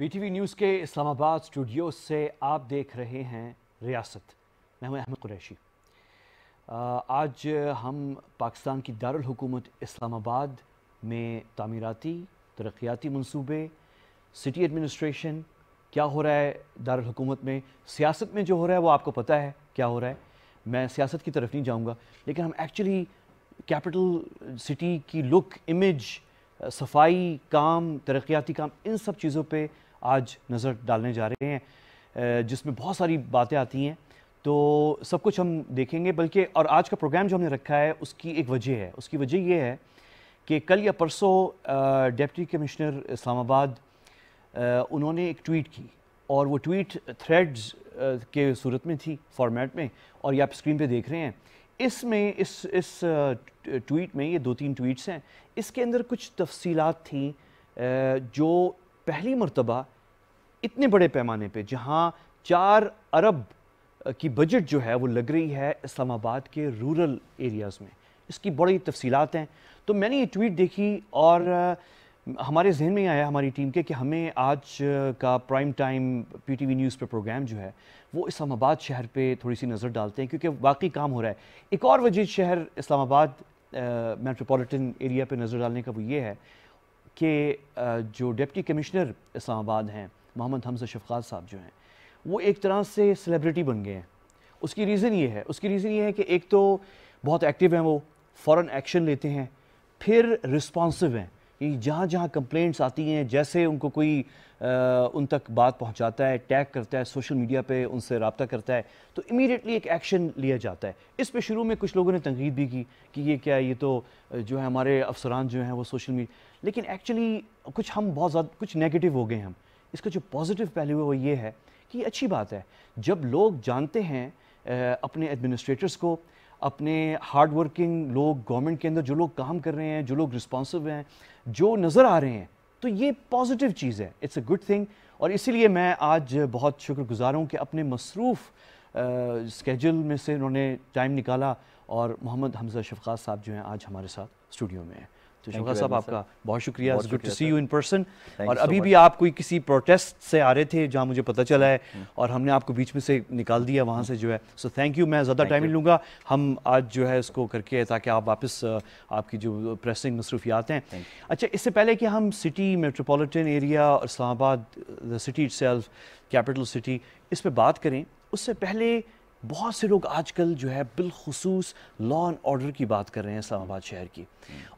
PTV news के Islamabad studio से आप देख रहे हैं रियासत मैं हूं अहमद कुरैशी आज हम पाकिस्तान की दारकूमत इस्लामाबाद में तामीराती तरक्याती मनसूबे सिटी एडमिनिस्ट्रेशन क्या हो रहा है दारकूमत में सियासत में जो हो रहा है वो आपको पता है क्या हो रहा है मैं सियासत की तरफ नहीं जाऊँगा लेकिन हम एक्चुअली कैपिटल सिटी की लुक इमेज सफाई काम तरक्याती काम इन सब चीज़ों पर आज नज़र डालने जा रहे हैं जिसमें बहुत सारी बातें आती हैं तो सब कुछ हम देखेंगे बल्कि और आज का प्रोग्राम जो हमने रखा है उसकी एक वजह है उसकी वजह यह है कि कल या परसों डेप्टी कमिश्नर इस्लामाबाद उन्होंने एक ट्वीट की और वो ट्वीट थ्रेड्स के सूरत में थी फॉर्मेट में और ये आप स्क्रीन पे देख रहे हैं इसमें इस इस ट्वीट में ये दो तीन ट्वीट्स हैं इसके अंदर कुछ तफसीलात थी जो पहली मरतबा इतने बड़े पैमाने पे जहाँ चार अरब की बजट जो है वो लग रही है इस्लामाबाद के रूरल एरियाज़ में इसकी बड़ी तफसीलत हैं तो मैंने ये ट्वीट देखी और हमारे जहन में आया हमारी टीम के कि हमें आज का prime time P T V news पर प्रोग्राम जो है वो इस्लामाबाद शहर पे थोड़ी सी नज़र डालते हैं क्योंकि वाकई काम हो रहा है एक और वजह शहर इस्लामाबाद मेट्रोपॉलिटन एरिया पे नज़र डालने का वो ये है कि जो डिप्टी कमिश्नर इस्लामाबाद हैं मोहम्मद हमजा शफकात साहब जो हैं वो एक तरह से सेलिब्रिटी बन गए हैं उसकी रीज़न ये है उसकी रीज़न ये है कि एक तो बहुत एक्टिव हैं वो फ़ौर एक्शन लेते हैं फिर रिस्पॉन्सिव हैं कि जहाँ जहाँ कंप्लेंट्स आती हैं जैसे उनको कोई उन तक बात पहुंचाता है टैग करता है सोशल मीडिया पे उनसे रबता करता है तो इमीडिएटली एक एक्शन लिया जाता है इस पे शुरू में कुछ लोगों ने तनकीद भी की कि ये क्या ये तो जो है हमारे अफसरान जो हैं वो सोशल मीडिया लेकिन एक्चुअली कुछ हम बहुत ज़्यादा कुछ नेगेटिव हो गए हम इसका जो पॉजिटिव पहलू है वो ये है कि अच्छी बात है जब लोग जानते हैं अपने एडमिनिस्ट्रेटर्स को अपने हार्ड वर्किंग लोग गवर्नमेंट के अंदर जो लोग काम कर रहे हैं जो लोग रिस्पॉन्सिव हैं जो नज़र आ रहे हैं तो ये पॉजिटिव चीज़ है इट्स अ गुड थिंग और इसीलिए मैं आज बहुत शुक्रगुजार हूँ कि अपने मसरूफ़ स्केजल में से उन्होंने टाइम निकाला और मोहम्मद हमज़ा शफकात साहब जो हैं आज हमारे साथ स्टूडियो में हैं तो साहब आपका बहुत शुक्रिया good to see you in person और so अभी भी आप कोई किसी प्रोटेस्ट से आ रहे थे जहाँ मुझे पता चला है hmm. और हमने आपको बीच में से निकाल दिया वहाँ से जो है सो थैंक यू मैं ज़्यादा टाइम नहीं लूँगा हम आज जो है इसको करके ताकि आप वापस आपकी जो प्रेसिंग मसरूफियात हैं अच्छा इससे पहले कि हम सिटी मेट्रोपोलिटन एरिया और Islamabad the city it capital city इस पर बात करें उससे पहले बहुत से लोग आजकल जो है बिलखसूस लॉ एंड ऑर्डर की बात कर रहे हैं इस्लामाबाद शहर की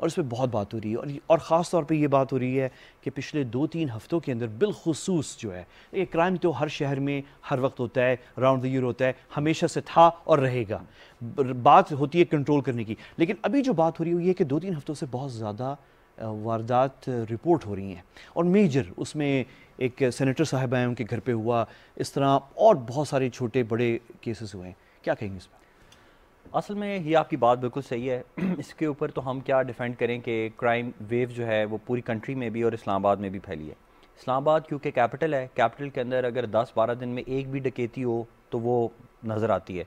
और इस पर बहुत बात हो रही है और और ख़ास तौर पे ये बात हो रही है कि पिछले दो तीन हफ्तों के अंदर बिलखसूस जो है ये क्राइम तो हर शहर में हर वक्त होता है राउंड द ईयर होता है हमेशा से था और रहेगा बात होती है कंट्रोल करने की लेकिन अभी जो बात हो रही है ये कि दो तीन हफ्तों से बहुत ज़्यादा वारदात रिपोर्ट हो रही हैं और मेजर उसमें एक सेनेटर साहब आए उनके घर पे हुआ इस तरह और बहुत सारे छोटे बड़े केसेस हुए हैं क्या कहेंगे इस पर असल में ये आपकी बात बिल्कुल सही है इसके ऊपर तो हम क्या डिफेंड करें कि क्राइम वेव जो है वो पूरी कंट्री में भी और इस्लामाबाद में भी फैली है इस्लामाबाद क्योंकि कैपिटल है कैपिटल के अंदर अगर 10-12 दिन में एक भी डकैती हो तो वो नज़र आती है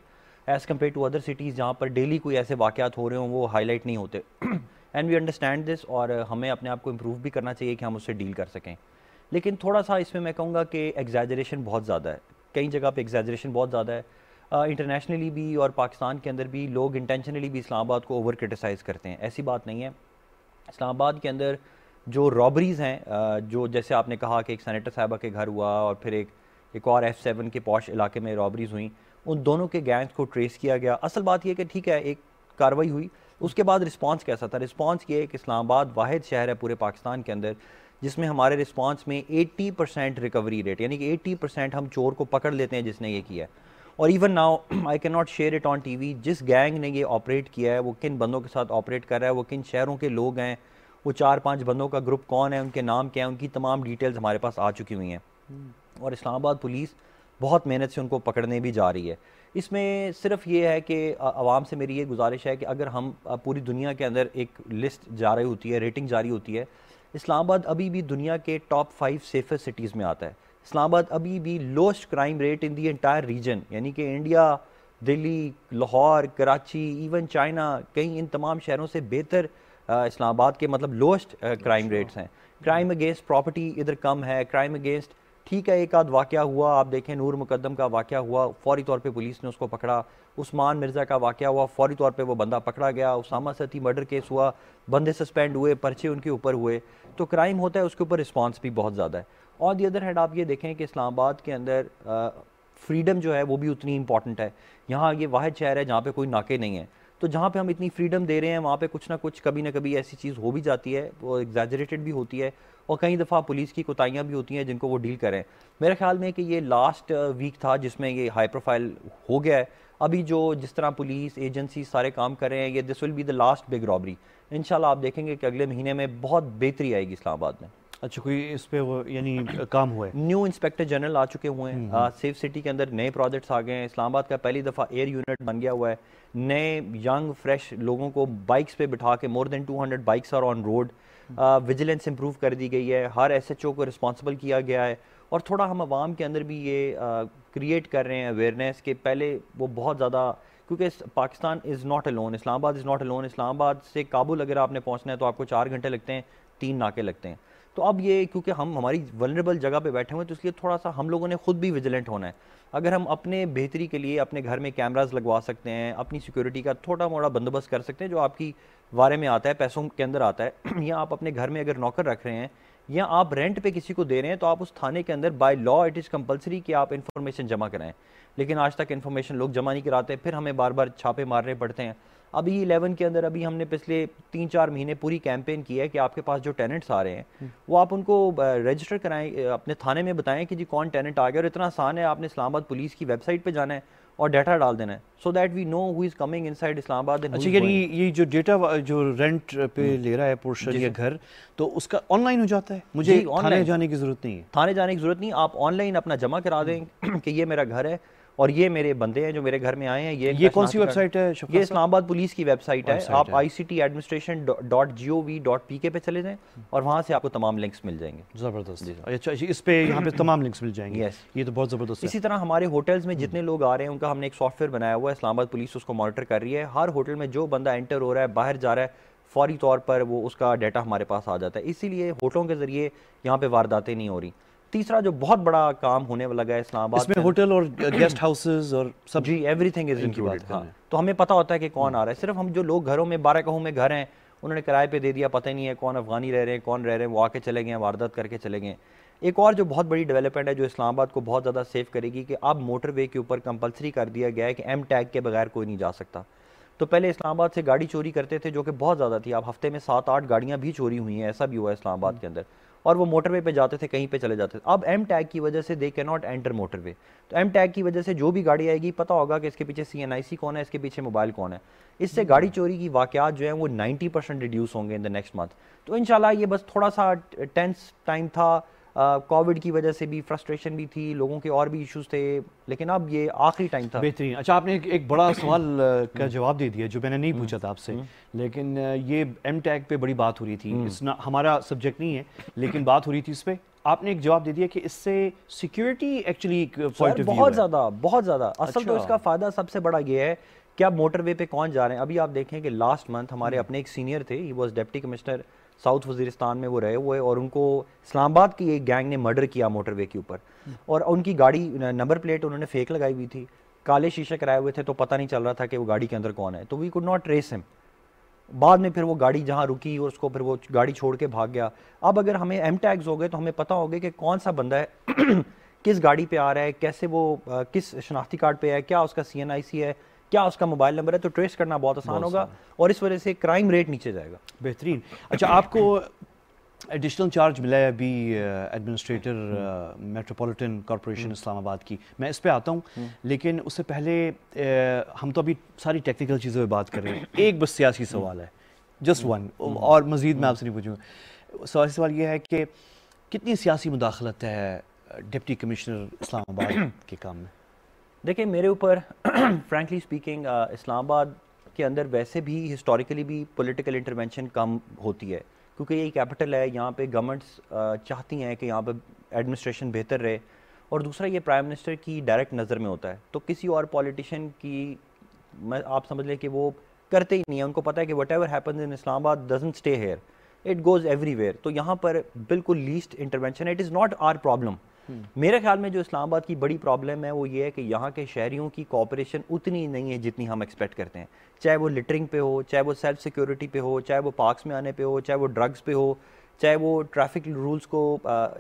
as compare to other cities जहाँ पर डेली कोई ऐसे वाक़ात हो रहे हों वो हाईलाइट नहीं होते एंड वी अंडरस्टैंड दिस और हमें अपने आप को इम्प्रूव भी करना चाहिए कि हम उससे डील कर सकें लेकिन थोड़ा सा इसमें मैं कहूँगा कि एग्जैजरेशन बहुत ज़्यादा है कई जगह पे एग्जैजरेशन बहुत ज़्यादा है इंटरनेशनली भी और पाकिस्तान के अंदर भी लोग इंटेंशनली भी इस्लामाबाद को ओवर क्रिटिसाइज़ करते हैं ऐसी बात नहीं है इस्लामाबाद के अंदर जो रॉबरीज़ हैं जो जैसे आपने कहा कि एक सैनिटर साहबा के घर हुआ और फिर एक एक और एफ़ सेवन के पौश इलाके में रॉबरीज़ हुई उन दोनों के गैंग्स को ट्रेस किया गया असल बात यह कि ठीक है एक कार्रवाई हुई उसके बाद रिस्पांस कैसा था रिस्पांस ये कि इस्लामाबाद वाद शहर है पूरे पाकिस्तान के अंदर जिसमें हमारे रिस्पांस में 80 परसेंट रिकवरी रेट यानी कि 80 परसेंट हम चोर को पकड़ लेते हैं जिसने ये किया और even now I can not share it on TV जिस गैंग ने ये ऑपरेट किया है वो किन बंदों के साथ ऑपरेट कर रहा है वो किन शहरों के लोग हैं वो चार पांच बंदों का ग्रुप कौन है उनके नाम क्या है उनकी तमाम डिटेल्स हमारे पास आ चुकी हुई हैं और इस्लामाबाद पुलिस बहुत मेहनत से उनको पकड़ने भी जा रही है इसमें सिर्फ ये है कि आवाम से मेरी ये गुजारिश है कि अगर हम पूरी दुनिया के अंदर एक लिस्ट जा रही होती है रेटिंग जारी होती है इस्लामाबाद अभी भी दुनिया के टॉप फाइव सेफेस्ट सिटीज़ में आता है इस्लामाबाद अभी भी lowest crime rate in the entire region यानी कि India Delhi Lahore Karachi even China कई इन तमाम शहरों से बेहतर इस्लामाबाद के मतलब लोएस्ट क्राइम रेट्स हैं क्राइम अगेंस्ट प्रॉपर्टी इधर कम है क्राइम अगेंस्ट ठीक है एक आध वाक़ हुआ आप देखें नूर मुकदम का वाक़ हुआ फौरी तौर पर पुलिस ने उसको पकड़ा उस्मान मिर्ज़ा का वाक़ हुआ फौरी तौर पर वो बंदा पकड़ा गया उसामा सती मर्डर केस हुआ बंदे सस्पेंड हुए पर्चे उनके ऊपर हुए तो क्राइम होता है उसके ऊपर रिस्पॉन्स भी बहुत ज़्यादा है और दी अदर हैंड आप ये देखें कि इस्लामाबाद के अंदर फ्रीडम जो है वो भी उतनी इंपॉर्टेंट है यहाँ ये वाद शहर है जहाँ पर कोई नाके नहीं है तो जहाँ पर हम इतनी फ्रीडम दे रहे हैं वहाँ पर कुछ ना कुछ कभी ना कभी ऐसी चीज़ हो भी जाती है वो एग्जैजरेटेड भी होती है और कई दफ़ा पुलिस की कोताहियाँ भी होती हैं जिनको वो डील करें मेरे ख्याल में कि ये लास्ट वीक uh, था जिसमें ये हाई प्रोफाइल हो गया है अभी जो जिस तरह पुलिस एजेंसी सारे काम कर रहे हैं ये this will be the last big robbery in आप देखेंगे कि अगले महीने में बहुत बेहतरी आएगी इस्लामाबाद में अच्छा कोई इस पर वो यानी काम हुआ है न्यू इंस्पेक्टर जनरल आ चुके हुए हैं सेफ हम्म, सिटी हम्म। के अंदर नए प्रोजेक्ट्स आ गए हैं इस्लामाबाद का पहली दफ़ा एयर यूनिट बन गया हुआ है नए यंग फ्रेश लोगों को बाइक्स पे बिठा के more than 200 bikes are on road vigilance improve कर दी गई है हर एस एच ओ को रिस्पॉन्सिबल किया गया है और थोड़ा हम आवाम के अंदर भी ये क्रिएट कर रहे हैं अवेयरनेस के पहले वो बहुत ज़्यादा क्योंकि Pakistan is not alone Islamabad is not alone Islamabad से काबुल अगर आपने पहुँचना है तो आपको चार घंटे लगते हैं तीन नाके लगते हैं तो अब ये क्योंकि हम हमारी वनरेबल जगह पे बैठे हुए हैं तो इसलिए थोड़ा सा हम लोगों ने खुद भी विजिलेंट होना है अगर हम अपने बेहतरी के लिए अपने घर में कैमराज लगवा सकते हैं अपनी सिक्योरिटी का थोड़ा मोड़ा बंदोबस्त कर सकते हैं जो आपकी वारे में आता है पैसों के अंदर आता है या आप अपने घर में अगर नौकर रख रहे हैं या आप रेंट पे किसी को दे रहे हैं तो आप उस थाने के अंदर by law it is compulsory कि आप इन्फॉर्मेशन जमा कराएं लेकिन आज तक इन्फॉर्मेशन लोग जमा नहीं कराते फिर हमें बार बार छापे मारने पड़ते हैं अभी इलेवन के अंदर अभी हमने पिछले तीन चार महीने पूरी कैंपेन की है कि आपके पास जो टेनेंट्स आ रहे हैं हम्म। वो आप उनको रजिस्टर कराएं अपने थाने में बताएं कि जी कौन टेनेंट आ गया और इतना आसान है आपने इस्लामाबाद पुलिस की वेबसाइट पर जाना है और डाटा डाल देना है so that we know who is coming inside Islamabad अच्छा यानी ये जो डेटा जो रेंट पे हम्म। ले रहा है पोर्शन या घर तो उसका ऑनलाइन हो जाता है मुझे ऑनलाइन जाने की जरूरत नहीं है थाने जाने की जरूरत नहीं आप ऑनलाइन अपना जमा करा दें हम्म। कि ये मेरा घर है और ये मेरे बंदे हैं जो मेरे घर में आए हैं ये ये कौन सी वेबसाइट है ये इस्लामाबाद पुलिस की वेबसाइट है आप I C T administration dot G O V dot P K पे चले जाएं और वहाँ से आपको तमाम लिंक्स मिल जाएंगे ज़बरदस्त अच्छा इस पे यहाँ पे तमाम लिंक्स मिल जाएंगे यस ये तो बहुत ज़बरदस्त इसी तरह हमारे होटल्स में हम्म। जितने लोग आ रहे हैं उनका हमने एक सॉफ्टवेयर बनाया हुआ है इस्लामाबाद पुलिस उसको मॉनिटर कर रही है हर होटल में जो बंदा एंटर हो रहा है बाहर जा रहा है फौरी तौर पर वो उसका डाटा हमारे पास आ जाता है इसीलिए होटलों के ज़रिए यहाँ पे वारदातें नहीं हो रही तीसरा जो बहुत बड़ा काम होने वाला है इस्लामाबाद इसमें होटल और गेस्ट हाउसेज और सब जी एवरीथिंग इज इंक्लूडेड हाँ तो हमें पता होता है कि कौन आ रहा है सिर्फ हम जो लोग घरों में बारह कहूँ में घर हैं उन्होंने किराए पे दे दिया पता ही नहीं है कौन अफगानी रह रहे हैं कौन रह रहे हैं वो आके चले गए वारदात करके चले गए एक और जो बहुत बड़ी डेवलपमेंट है जो इस्लामाबाद को बहुत ज़्यादा सेफ करेगी कि अब मोटरवे के ऊपर कंपलसरी कर दिया गया है कि एम टैग के बगैर कोई नहीं जा सकता तो पहले इस्लामाबाद से गाड़ी चोरी करते थे जो कि बहुत ज़्यादा थी अब हफ्ते में सात आठ गाड़ियाँ भी चोरी हुई हैं ऐसा भी हुआ है इस्लामाबाद के अंदर और वो मोटरवे पे जाते थे कहीं पे चले जाते थे अब एम टैग की वजह से they can not enter motorway तो एम टैग की वजह से जो भी गाड़ी आएगी पता होगा कि इसके पीछे सी कौन है इसके पीछे मोबाइल कौन है इससे गाड़ी चोरी की वाकत जो है वो नाइन्टी रिड्यूस होंगे इन द नेक्स्ट मंथ तो इन ये बस थोड़ा सा टेंस टाइम था कोविड की वजह से भी फ्रस्ट्रेशन भी थी लोगों के और भी इश्यूज थे लेकिन अब ये आखिरी टाइम था बेहतरीन अच्छा आपने एक, एक बड़ा सवाल का हम्म। जवाब दे दिया जो मैंने नहीं हम्म। पूछा था आपसे हम्म। लेकिन ये एम टैग पे बड़ी बात हो रही थी इस ना, हमारा सब्जेक्ट नहीं है लेकिन बात हो रही थी इस पर आपने एक जवाब दे दिया कि इससे सिक्योरिटी एक्चुअली पॉइंट बहुत ज़्यादा बहुत ज़्यादा असल तो अच्छा। इसका फ़ायदा सबसे बड़ा ये है कि आप मोटरवे पे कौन जा रहे हैं अभी आप देखें कि लास्ट मंथ हमारे अपने एक सीनियर थे he was deputy commissioner south Waziristan में वो रहे हुए और उनको इस्लामाबाद की एक गैंग ने मर्डर किया मोटरवे के ऊपर और उनकी गाड़ी नंबर प्लेट उन्होंने फेक लगाई हुई थी काले शीशे कराए हुए थे तो पता नहीं चल रहा था कि वो गाड़ी के अंदर कौन है तो we could not trace him बाद में फिर वो गाड़ी जहाँ रुकी और उसको फिर वो गाड़ी छोड़ के भाग गया अब अगर हमें एम टैग्स हो गए तो हमें पता हो गया कि कौन सा बंदा है किस गाड़ी पे आ रहा है कैसे वो आ, किस शनाख्ती कार्ड पे है क्या उसका सी है क्या उसका मोबाइल नंबर है तो ट्रेस करना बहुत आसान होगा और इस वजह से क्राइम रेट नीचे जाएगा बेहतरीन अच्छा आपको एडिशनल चार्ज मिला है अभी एडमिनिस्ट्रेटर मेट्रोपॉलिटन कॉरपोरेशन इस्लामाबाद की मैं इस पर आता हूँ हम्म। लेकिन उससे पहले uh, हम तो अभी सारी टेक्निकल चीज़ों पर बात कर रहे हैं एक बस सियासी हम्म। सवाल है जस्ट हम्म। वन और मज़ीद मैं आपसे नहीं पूछूंगा सवाल सवाल यह है कि कितनी सियासी मुदाखलत है डिप्टी कमिश्नर इस्लामाबाद के काम में देखिए मेरे ऊपर फ्रैंकली स्पीकिंग uh, इस्लामाबाद के अंदर वैसे भी हिस्टोरिकली भी पॉलिटिकल इंटरवेंशन कम होती है क्योंकि ये कैपिटल है यहाँ पे गवर्नमेंट्स uh, चाहती हैं कि यहाँ पे एडमिनिस्ट्रेशन बेहतर रहे और दूसरा ये प्राइम मिनिस्टर की डायरेक्ट नज़र में होता है तो किसी और पॉलिटिशियन की मैं आप समझ लें कि वो करते ही नहीं है उनको पता है कि whatever happens in Islamabad doesn't stay here it goes everywhere तो यहाँ पर बिल्कुल least intervention it is not our problem hmm. मेरे ख्याल में जो इस्लामाबाद की बड़ी प्रॉब्लम है वो ये है कि यहाँ के शहरीों की कॉपरेशन उतनी नहीं है जितनी हम एक्सपेक्ट करते हैं चाहे वो लिटरिंग पे हो चाहे वो सेल्फ सिक्योरिटी पे हो चाहे वो पार्क्स में आने पे हो चाहे वो ड्रग्स पे हो चाहे वो ट्रैफिक रूल्स को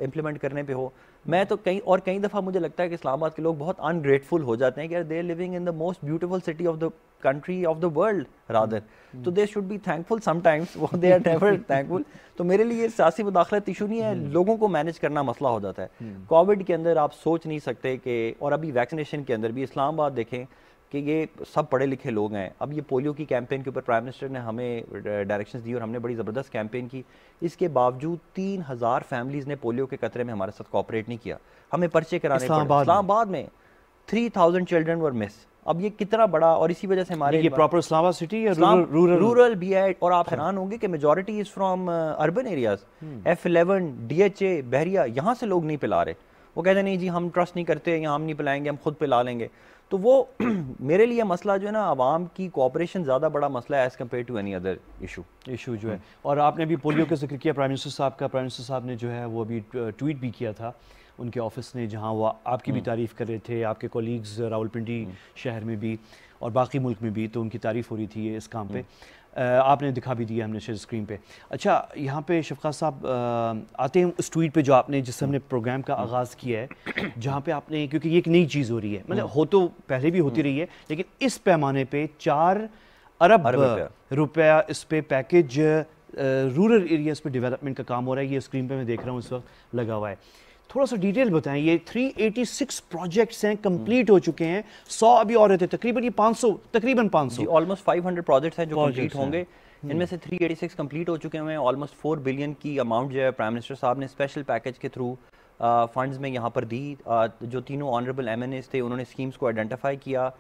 इम्प्लीमेंट uh, करने पे हो मैं तो कई और कई दफ़ा मुझे लगता है कि इस्लामाबाद के लोग बहुत अनग्रेटफुल हो जाते हैं कि यार they living in the most beautiful city of the country of the world rather तो they should be thankful sometimes वो दे आर नेवर थैंकफुल तो मेरे लिए सियासी मुदाखलत इशू नहीं है hmm. लोगों को मैनेज करना मसला हो जाता है कोविड hmm. के अंदर आप सोच नहीं सकते कि और अभी वैक्सीनेशन के अंदर भी इस्लामाबाद देखें कि ये सब पढ़े लिखे लोग हैं अब ये पोलियो की कैंपेन के ऊपर प्राइम मिनिस्टर ने हमें डायरेक्शंस दी और हमने बड़ी ज़बरदस्त कैंपेन की इसके बावजूद तीन हज़ार फैमिलीज़ ने पोलियो के खतरे में हमारे साथ कॉपरेट नहीं किया हमें पर्चे कराने इस्लामाबाद में three thousand children were miss अब ये कितना बड़ा और इसी वजह से हमारे ये प्रॉपर इस्लामाबाद सिटी या रूरल रूरल, रूरल भी है और आप हाँ। हैरान होंगे कि majority is from urban areas F eleven D H A Bahria यहाँ से लोग नहीं पिला रहे वो कहते नहीं जी हम ट्रस्ट नहीं करते यहाँ हम नहीं पिलाएंगे हम खुद पिला लेंगे तो वो मेरे लिए मसला जो है ना आवाम की कॉपरेशन ज़्यादा बड़ा मसला है as compare to any other issue issue जो है और आपने अभी पोलियो का जिक्र किया प्राइम मिनिस्टर साहब का प्राइम मिनिस्टर साहब ने जो है वो अभी ट्वीट भी किया था उनके ऑफिस ने जहाँ वो आपकी भी हम्म। तारीफ़ कर रहे थे आपके कोलीग्स रावलपिंडी हम्म। शहर में भी और बाकी मुल्क में भी तो उनकी तारीफ़ हो रही थी ये इस काम पर आपने दिखा भी दिया हमने शेयर स्क्रीन पे अच्छा यहाँ पे शफका साहब आते हैं उस ट्वीट पे जो आपने जिससे हमने प्रोग्राम का आगाज़ किया है जहाँ पे आपने क्योंकि ये एक नई चीज़ हो रही है मतलब हो तो पहले भी होती हम्म। रही है लेकिन इस पैमाने पर चार अरब रुपया इस पर पैकेज रूरल एरियाज़ पर डेवलपमेंट का काम हो रहा है ये स्क्रीन पर मैं देख रहा हूँ इस वक्त लगा हुआ है थोड़ा सा डिटेल बताएं ये 386 प्रोजेक्ट्स हैं कंप्लीट हो चुके हैं 100 अभी और रहते तकरीबन ये 500 तकरीबन 500 सौ ऑलमोस्ट 500 प्रोजेक्ट्स हैं जो कंप्लीट होंगे हम्म। इनमें से 386 कंप्लीट हो चुके हुए हैं ऑलमोस्ट 4 बिलियन की अमाउंट जो है प्राइम मिनिस्टर साहब ने स्पेशल पैकेज के थ्रू फंड्स uh, में यहाँ पर दी आ, uh, जो तीनों ऑनरेबल एम थे उन्होंने स्कीम्स को आइडेंटिफाई किया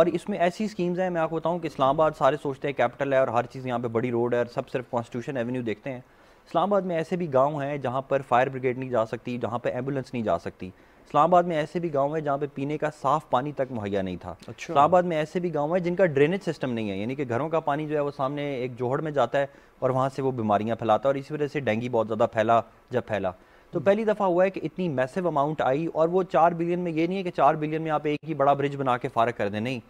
और इसमें ऐसी स्कीम्स हैं मैं आपको बताऊँ कि इस्लामाबाद सारे सोचते हैं कैपिटल है और हर चीज़ यहाँ पर बड़ी रोड है और सब सिर्फ कॉन्स्टिट्यूशन एवेन्यू देखते हैं इस्लामाबाद में ऐसे भी गांव हैं जहां पर फायर ब्रिगेड नहीं जा सकती जहां पर एम्बुलेंस नहीं जा सकती इस्लामाबाद में ऐसे भी गांव है जहां पे पीने का साफ पानी तक मुहैया नहीं था अच्छा। इस्लामाबाद में ऐसे भी गांव है जिनका ड्रेनेज सिस्टम नहीं है यानी कि घरों का पानी जो है वो सामने एक जोहड़ में जाता है और वहाँ से वो बीमारियाँ फैलाता है और इसी वजह से डेंगी बहुत ज़्यादा फैला जब फैला तो हम्म। पहली दफ़ा हुआ है कि इतनी मैसिव अमाउंट आई और वो चार बिलियन में ये नहीं है कि चार बिलियन में आप एक ही बड़ा ब्रिज बना के फारक कर दें नहीं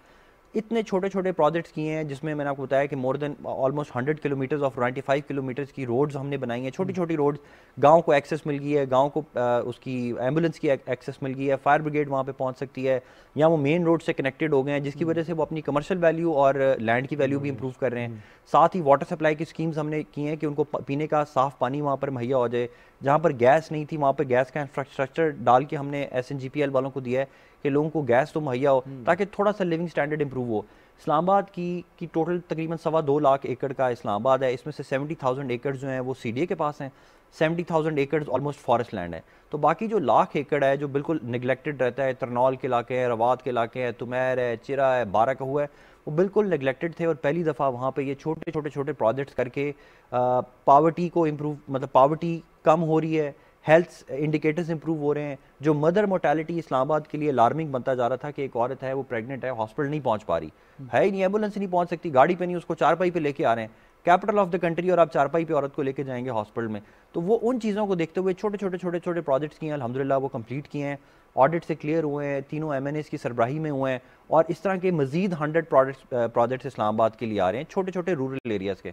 इतने छोटे छोटे प्रोजेक्ट्स किए हैं जिसमें मैंने आपको बताया कि more than almost hundred kilometres of ninety five kilometres की रोड्स हमने बनाई हैं छोटी छोटी रोड्स गांव को एक्सेस मिल गई है गांव को आ, उसकी एम्बुलेंस की एक्सेस मिल गई है फायर ब्रिगेड वहाँ पे पहुँच सकती है या वो मेन रोड से कनेक्टेड हो गए हैं जिसकी हम्म। वजह से वो अपनी कमर्शल वैल्यू और लैंड की वैल्यू भी इंप्रूव हम्म। कर रहे हैं हम्म। साथ ही वाटर सप्लाई की स्कीम्स हमने की हैं कि उनको पीने का साफ़ पानी वहाँ पर मुहैया हो जाए जहाँ पर गैस नहीं थी वहाँ पर गैस का इंफ्रास्ट्रक्चर डाल के हमने एस वालों को दिया है कि लोगों को गैस तो मुहैया हो हम्म। ताकि थोड़ा सा लिविंग स्टैंडर्ड इम्प्रूव हो इस्लामाबाद की की टोटल तकरीबन सवा दो लाख एकड़ का इस्लामाबाद है इसमें से सेवेंटी थाउजेंड एकड़ जो हैं वो सी के पास हैं सेवेंटी थाउजेंड एकड़ ऑलमोस्ट फॉरेस्ट लैंड है तो बाकी जो लाख एकड़ है जो बिल्कुल निगलेक्टेड रहता है तरनौल के इलाके हैं रवात के इलाके हैं तुमैर है चिरा है बारा का हुआ है वो बिल्कुल निगलेक्टेड थे और पहली दफ़ा वहाँ पर ये छोटे छोटे छोटे प्रोजेक्ट्स करके पावर्टी को इम्प्रूव मतलब पावर्टी कम हो रही है हेल्थ इंडिकेटर्स इंप्रूव हो रहे हैं जो मदर मोटेलिटी इस्लामाबाद के लिए अलार्मिंग बनता जा रहा था कि एक औरत है वो प्रेग्नेंट है हॉस्पिटल नहीं पहुंच पा रही हम्म। है ही नहीं एम्बुलेंस नहीं पहुंच सकती गाड़ी पे नहीं उसको चारपाई पे लेके आ रहे हैं कैपिटल ऑफ द कंट्री और आप चारपाई पे औरत को लेके जाएंगे हॉस्पिटल में तो वो उन चीज़ों को देखते हुए छोटे छोटे छोटे छोटे प्रोजेक्ट्स किए हैं अलहमदिल्ला वो कंप्लीट किए हैं ऑडिट से क्लियर हुए हैं तीनों एम की सरबराही में हुए हैं और इस तरह के मजीद हंड्रेड प्रोजेक्ट्स प्रोजेक्ट्स इस्लामाबाद के लिए आ रहे हैं छोटे छोटे रूरल एरियाज़ के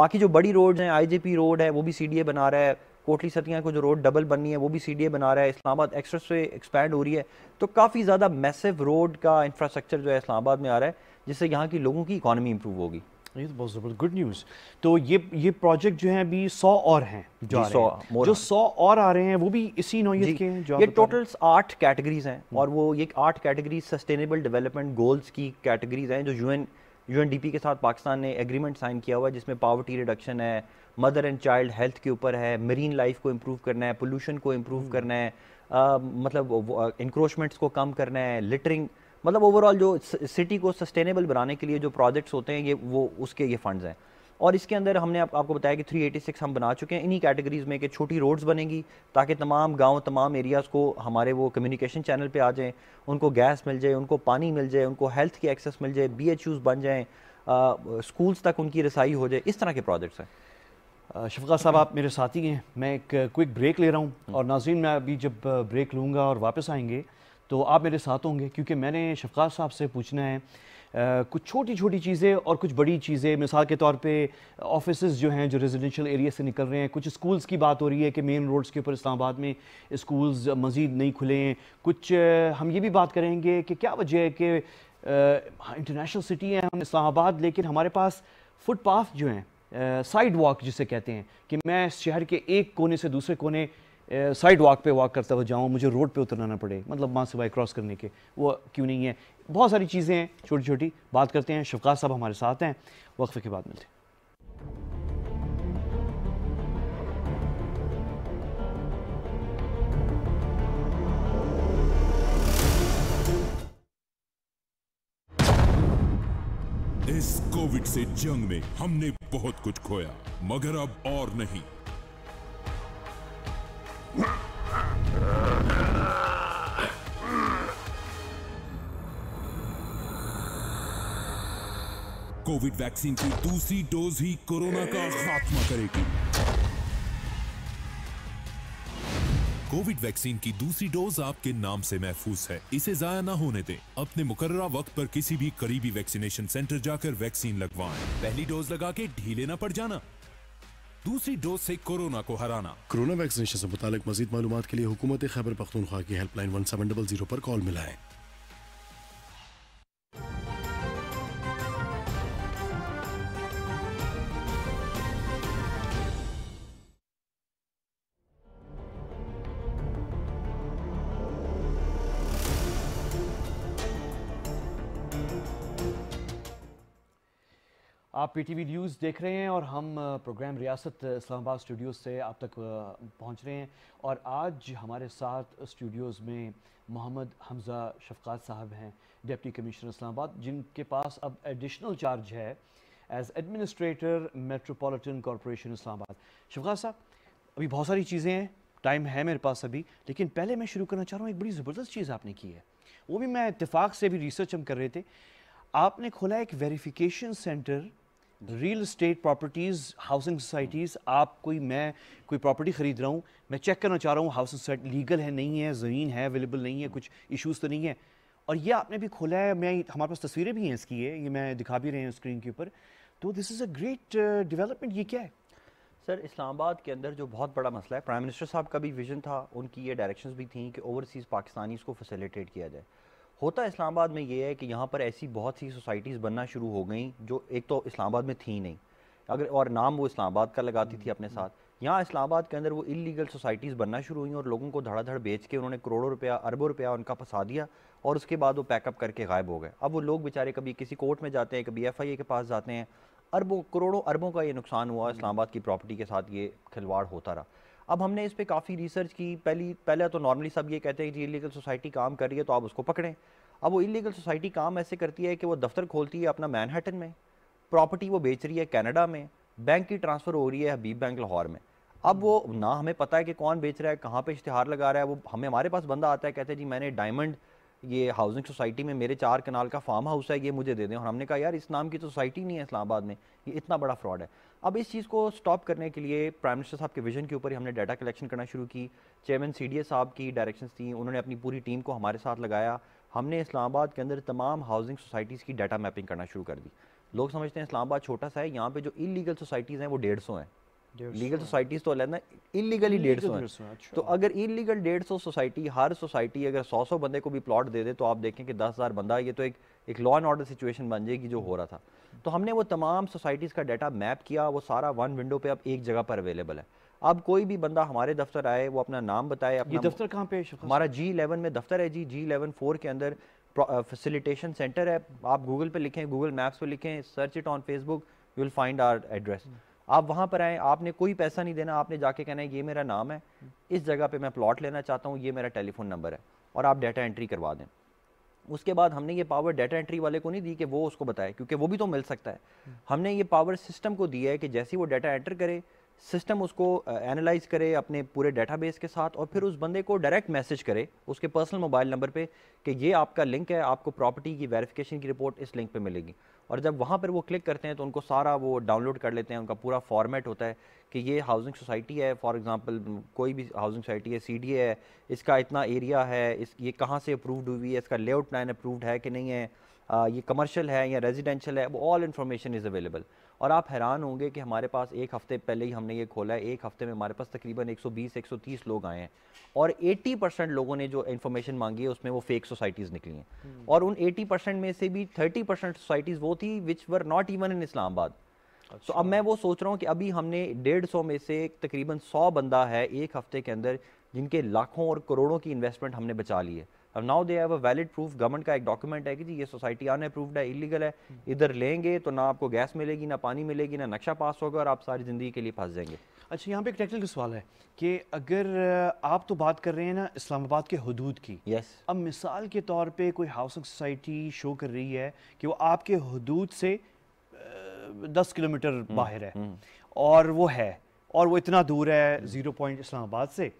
बाकी जो बड़ी रोड्स हैं आईजेपी रोड है वो भी सीडीए बना रहा है कोटली सतियाँ को जो रोड डबल बननी है वो भी सी बना रहा है इस्लामाबाद एक्सप्रेस वे एक्सपैंड हो रही है तो काफ़ी ज़्यादा मैसिव रोड का इंफ्रास्ट्रक्चर जो है इस्लामाबाद में आ रहा है जिससे यहाँ की लोगों की इकानमी इंप्रूव होगी ये तो बहुत ज़बरदस्त गुड न्यूज़ तो ये ये प्रोजेक्ट जो है अभी सौ और हैं जो सौ है। जो सौ और आ रहे हैं वो भी इसी नोयत के हैं जो ये टोटल आठ कैटेगरीज हैं और वो ये आठ कैटेगरीज सस्टेनेबल डेवलपमेंट गोल्स की कैटेगरीज हैं जो यूएन यूएनडीपी के साथ पाकिस्तान ने एग्रीमेंट साइन किया हुआ है जिसमें पावर्टी रिडक्शन है मदर एंड चाइल्ड हेल्थ के ऊपर है मरीन लाइफ को इम्प्रूव करना है पोल्यूशन को इम्प्रूव हम्म। करना है आ, मतलब इंक्रोचमेंट्स को कम करना है लिटरिंग मतलब ओवरऑल जो सिटी को सस्टेनेबल बनाने के लिए जो प्रोजेक्ट्स होते हैं ये वो उसके ये फंड्स हैं और इसके अंदर हमने आप, आपको बताया कि 386 हम बना चुके हैं इन्हीं कैटेगरीज में कि छोटी रोड्स बनेंगी ताकि तमाम गांव तमाम एरियाज़ को हमारे वो कम्युनिकेशन चैनल पे आ जाएं उनको गैस मिल जाए उनको पानी मिल जाए उनको हेल्थ की एक्सेस मिल जाए बी बन जाएँ स्कूल्स तक उनकी रसाई हो जाए इस तरह के प्रोजेक्ट्स हैं शफका साहब आप मेरे साथी हैं मैं एक क्विक ब्रेक ले रहा हूँ हम्म। और नाजीन मैं अभी जब ब्रेक लूँगा और वापस आएंगे तो आप मेरे साथ होंगे क्योंकि मैंने शफका साहब से पूछना है कुछ छोटी छोटी चीज़ें और कुछ बड़ी चीज़ें मिसाल के तौर पे ऑफिस जो हैं जो रेजिडेंशियल एरिया से निकल रहे हैं कुछ स्कूल्स की बात हो रही है कि मेन रोड्स के ऊपर इस्लामाबाद में स्कूल्स मज़ीद नहीं खुले हैं कुछ हम ये भी बात करेंगे कि क्या वजह है कि इंटरनेशनल सिटी है हम इस्लामाबाद लेकिन हमारे पास फुटपाथ जो हैं साइड वॉक जिसे कहते हैं कि मैं शहर के एक कोने से दूसरे कोने साइड वॉक पे वॉक करता हुआ जाऊँ मुझे रोड पे उतरना ना पड़े मतलब से बाइक क्रॉस करने के वो क्यों नहीं है बहुत सारी चीज़ें हैं छोटी छोटी बात करते हैं शफका साहब हमारे साथ हैं वक्फे के बाद मिलते हैं इस कोविड से जंग में हमने बहुत कुछ खोया मगर अब और नहीं कोविड वैक्सीन की दूसरी डोज ही कोरोना का खात्मा करेगी कोविड वैक्सीन की दूसरी डोज आपके नाम से महफूज है इसे जाया ना होने दें अपने मुकर्रा वक्त पर किसी भी करीबी वैक्सीनेशन सेंटर जाकर वैक्सीन लगवाएं पहली डोज लगा के ढीले न पड़ जाना दूसरी डोज से कोरोना को हराना कोरोना वैक्सीनेशन से मुतालिक मजीद मालूम के लिए हुकूमत खैबर पख्तूनख्वा की helpline one seven double zero पर कॉल मिलाएं आप पीटीवी न्यूज़ देख रहे हैं और हम प्रोग्राम रियासत इस्लामाबाद स्टूडियो से आप तक पहुंच रहे हैं और आज हमारे साथ स्टूडियोज़ में मोहम्मद हमज़ा शफकात साहब हैं डिप्टी कमिश्नर इस्लामाबाद जिनके पास अब एडिशनल चार्ज है as administrator metropolitan corporation Islamabad Shafqat साहब अभी बहुत सारी चीज़ें हैं टाइम है मेरे पास अभी लेकिन पहले मैं शुरू करना चाह रहा हूँ एक बड़ी ज़बरदस्त चीज़ आपने की है वो भी मैं इतफाक़ से भी रिसर्च हम कर रहे थे आपने खोला एक verification centre real estate properties housing societies आप कोई मैं कोई प्रॉपर्टी ख़रीद रहा हूँ मैं चेक करना चाह रहा हूँ हाउसिंग सोसाइटी लीगल है नहीं है ज़मीन है अवेलेबल नहीं है कुछ इश्यूज़ तो नहीं है और ये आपने भी खोला है मैं हमारे पास तस्वीरें भी हैं इसकी है ये मैं दिखा भी रहे हैं स्क्रीन के ऊपर तो this is a great development ये क्या है सर इस्लामाबाद के अंदर जो बहुत बड़ा मसला है प्राइम मिनिस्टर साहब का भी विज़न था उनकी ये डायरेक्शंस भी थी कि ओवरसीज़ पाकिस्तानीज़ को फैसिलिटेट किया जाए होता इस्लामाबाद में ये है कि यहाँ पर ऐसी बहुत सी सोसाइटीज़ बनना शुरू हो गई जो एक तो इस्लामाबाद में थी नहीं अगर और नाम वो इस्लामाबाद का लगाती थी अपने साथ यहाँ इस्लामाबाद के अंदर वो इलीगल सोसाइटीज़ बनना शुरू हुई और लोगों को धड़ाधड़ बेच के उन्होंने करोड़ों रुपया अरबों रुपया उनका फंसा दिया और उसके बाद वो पैकअप करके गायब हो गए अब वो लोग बेचारे कभी किसी कोर्ट में जाते हैं कभी एफ आई ए के पास जाते हैं अरबों करोड़ों अरबों का ये नुकसान हुआ इस्लामाबाद की प्रॉपर्टी के साथ ये खिलवाड़ होता रहा अब हमने इस पर काफ़ी रिसर्च की पहली पहले तो नॉर्मली सब ये कहते हैं कि इलीगल सोसाइटी काम कर रही है तो आप उसको पकड़ें अब वो इलीगल सोसाइटी काम ऐसे करती है कि वो दफ्तर खोलती है अपना मैनहटन में प्रॉपर्टी वो बेच रही है कनाडा में बैंक की ट्रांसफ़र हो रही है हबीब बैंक लाहौर में अब वो ना हमें पता है कि कौन बेच रहा है कहाँ पे इश्तहार लगा रहा है वो हमें हमारे पास बंदा आता है कहते हैं जी मैंने डायमंड ये हाउसिंग सोसाइटी में मेरे चार कनाल का फार्म हाउस है ये मुझे दे दें और हमने कहा यार इस नाम की तो सोसाइटी नहीं है इस्लामाबाद में ये इतना बड़ा फ्रॉड है अब इस चीज़ को स्टॉप करने के लिए प्राइम मिनिस्टर साहब के विजन के ऊपर ही हमने डाटा कलेक्शन करना शुरू की चेयरमैन सी साहब की डायरेक्शन थी उन्होंने अपनी पूरी टीम को हमारे साथ लगाया हमने इस्लामाबाद के अंदर तमाम हाउसिंग सोसाइटीज़ की डाटा मैपिंग करना शुरू कर दी लोग समझते हैं इस्लामाबाद छोटा सा है यहाँ पे जो इलीगल सोसाइटीज़ हैं वो डेढ़ सौ हैं लीगल सोसाइटीज तो अलग ना इलीगली डेढ़ सौ अच्छा। तो अगर इलीगल डेढ़ सौ सोसाइटी हर सोसाइटी अगर सौ सौ बंदे को भी प्लॉट दे दे तो आप देखें कि दस हज़ार बंदा ये तो एक एक लॉ एंड ऑर्डर सिचुएशन बन जाएगी जो हो रहा था तो हमने वो तमाम सोसाइटीज़ का डाटा मैप किया वो सारा वन विंडो पे अब एक जगह पर अवेलेबल है अब कोई भी बंदा हमारे दफ्तर आए वो अपना नाम बताए अपना ये दफ्तर कहाँ पे हमारा जी इलेवन में दफ्तर है जी जी इलेवन फोर के अंदर फैसिलिटेशन सेंटर है आप गूगल पे लिखें गूगल मैप्स पे लिखें search it on Facebook you will find our address आप वहां पर आए आपने कोई पैसा नहीं देना आपने जाके कहना है ये मेरा नाम है इस जगह पे मैं प्लॉट लेना चाहता हूँ ये मेरा टेलीफोन नंबर है और आप डाटा एंट्री करवा दें उसके बाद हमने ये पावर डाटा एंट्री वाले को नहीं दी कि वो उसको बताए क्योंकि वो भी तो मिल सकता है हमने ये पावर सिस्टम को दिया है कि जैसे ही वो डाटा एंटर करे सिस्टम उसको एनालाइज करे अपने पूरे डेटाबेस के साथ और फिर उस बंदे को डायरेक्ट मैसेज करे उसके पर्सनल मोबाइल नंबर पे कि ये आपका लिंक है आपको प्रॉपर्टी की वेरिफिकेशन की रिपोर्ट इस लिंक पे मिलेगी और जब वहाँ पर वो क्लिक करते हैं तो उनको सारा वो डाउनलोड कर लेते हैं उनका पूरा फॉर्मेट होता है कि ये हाउसिंग सोसाइटी है फॉर एग्जांपल कोई भी हाउसिंग सोसाइटी है सी है इसका इतना एरिया है इस ये कहाँ से अप्रूव्ड हुई है इसका लेआउट प्लान अप्रूव्ड है कि नहीं है आ, ये कमर्शियल है या रेजिडेंशियल है वो ऑल इन्फॉर्मेशन इज़ अवेलेबल और आप हैरान होंगे कि हमारे पास एक हफ़्ते पहले ही हमने ये खोला है एक हफ़्ते में हमारे पास तकरीबन 120 130 लोग आए हैं और 80 परसेंट लोगों ने जो इन्फॉर्मेशन मांगी है उसमें वो फेक सोसाइटीज़ निकली हैं हम्म। और उन 80 परसेंट में से भी 30 परसेंट सोसाइटीज़ वो थी which were not even in Islamabad तो अच्छा। अब मैं वो सोच रहा हूँ कि अभी हमने डेढ़ सौ में से तकरीबन सौ बंदा है एक हफ्ते के अंदर जिनके लाखों और करोड़ों की इन्वेस्टमेंट हमने बचा ली है अब now they have a valid proof government का एक डॉक्यूमेंट है कि जी ये सोसाइटी अनअप्रूव्ड है इलीगल है हम्म। इधर लेंगे तो ना आपको गैस मिलेगी ना पानी मिलेगी ना नक्शा पास होगा और आप सारी ज़िंदगी के लिए फंस जाएंगे अच्छा यहाँ पे एक टेक्निकल सवाल है कि अगर आप तो बात कर रहे हैं ना इस्लामाबाद के हदूद की यस yes. अब मिसाल के तौर पर कोई हाउसिंग सोसाइटी शो कर रही है कि वो आपके हदूद से दस किलोमीटर हम्म, बाहर है हम्म। और वो है और वो इतना दूर है ज़ीरो पॉइंट इस्लामाबाद से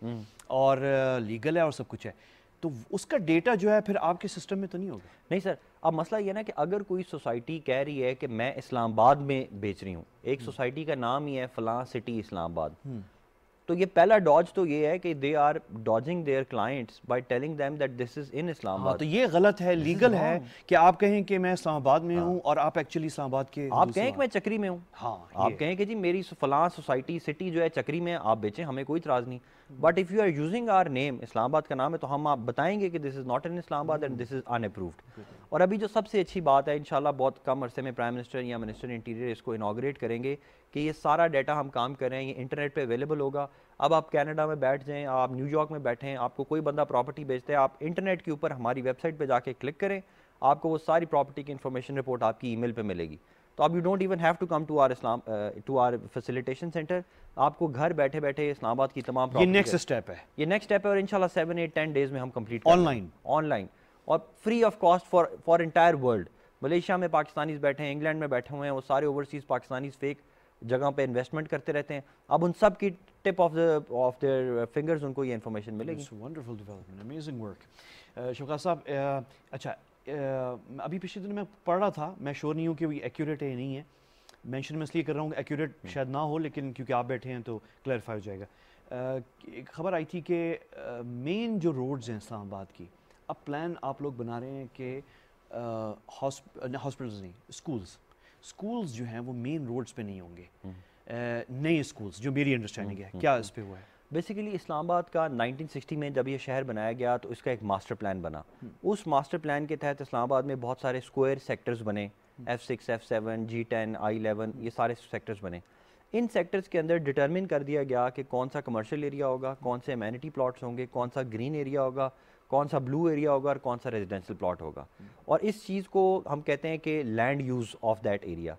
और लीगल है और सब कुछ है तो उसका डेटा जो है फिर आपके सिस्टम में तो नहीं होगा नहीं सर अब मसला ये ना कि अगर कोई सोसाइटी कह रही है कि मैं इस्लामाबाद में बेच रही हूँ एक सोसाइटी हम्म। का नाम ही है फलां सिटी इस्लामाबाद हम्म। तो ये पहला डॉज तो ये है कि they are dodging their clients by telling them that this is in Islamabad तो ये गलत है लीगल है कि आप कहें कि मैं इस्लामाबाद में हाँ। हूँ और आप एक्चुअली इस्लामाबाद के आप कहें कि मैं चक्री में हूँ हाँ, आप कहें कि जी मेरी फलां सोसाइटी सिटी जो है चक्री में आप बेचें हमें कोई इतराज नहीं but if you are using our name Islamabad का नाम है तो हम आप बताएंगे कि this is not in Islamabad and this is unapproved और अभी जो सबसे अच्छी बात है इन बहुत कम अरसे में प्राइम मिनिस्टर या मिनिस्टर इंटीरियर इसको इनाग्रेट करेंगे कि ये सारा डाटा हम काम कर रहे हैं ये इंटरनेट पे अवेलेबल होगा अब आप कनाडा में बैठ जाएं आप न्यूयॉर्क में बैठें आपको कोई बंदा प्रॉपर्टी बेचते हैं आप इंटरनेट के ऊपर हमारी वेबसाइट पर जाके क्लिक करें आपको वो सारी प्रॉपर्टी की इन्फॉर्मेशन रिपोर्ट आपकी ई मेल मिलेगी तो आप you don't even have to come to our Islam to our facilitation centre आपको घर बैठे बैठे इस्लामाबाद की तमाम ये नेक्स्ट स्टेप है ये नेक्स्ट स्टेप है और इंशाल्लाह सेवन एट टेन डेज में हम कंप्लीट ऑनलाइन ऑनलाइन और free of cost for for entire world Malaysia में पाकिस्तानीज बैठे हैं इंग्लैंड में बैठे हुए हैं वो सारे ओवरसीज़ पाकिस्तानीज फेक जगह पे इन्वेस्टमेंट करते रहते हैं अब उन सब की tip of the of their fingers उनको ये इन्फॉर्मेशन मिलेगी वंडरफुल डेवलपमेंट अमेजिंग वर्क शुक्र साहब uh, अच्छा अभी पिछले दिन मैं पढ़ रहा था मैं श्योर नहीं हूँ कि एक्यूरेट है या नहीं है मैंशन में इसलिए कर रहा हूँ एक्यूरेट हम्म। शायद ना हो लेकिन क्योंकि आप बैठे हैं तो क्लैरिफाई हो जाएगा एक खबर आई थी कि मेन जो रोड्स हैं इस्लामाबाद की अब प्लान आप लोग बना रहे हैं कि हॉस्पिटल्स नहीं स्कूल्स स्कूल्स जो हैं वो मेन रोड्स पे नहीं होंगे हम्म। नए स्कूल्स जो मेरी अंडरस्टैंडिंग है हम्म, क्या इस पर हुआ है बेसिकली इस्लामाबाद का 1960 में जब ये शहर बनाया गया तो इसका एक मास्टर प्लान बना हम्म। उस मास्टर प्लान के तहत इस्लामाबाद में बहुत सारे स्क्वायर सेक्टर्स बने F six F seven G ten I eleven ये सारे सेक्टर्स बने इन सेक्टर्स के अंदर डिटर्मिन कर दिया गया कि कौन सा कमर्शियल एरिया होगा हम्म। कौन से अमेनिटी प्लाट्स होंगे कौन सा ग्रीन एरिया होगा कौन सा ब्लू एरिया होगा और कौन सा रेजिडेंशियल प्लॉट होगा हम्म। और इस चीज़ को हम कहते हैं कि land use of that area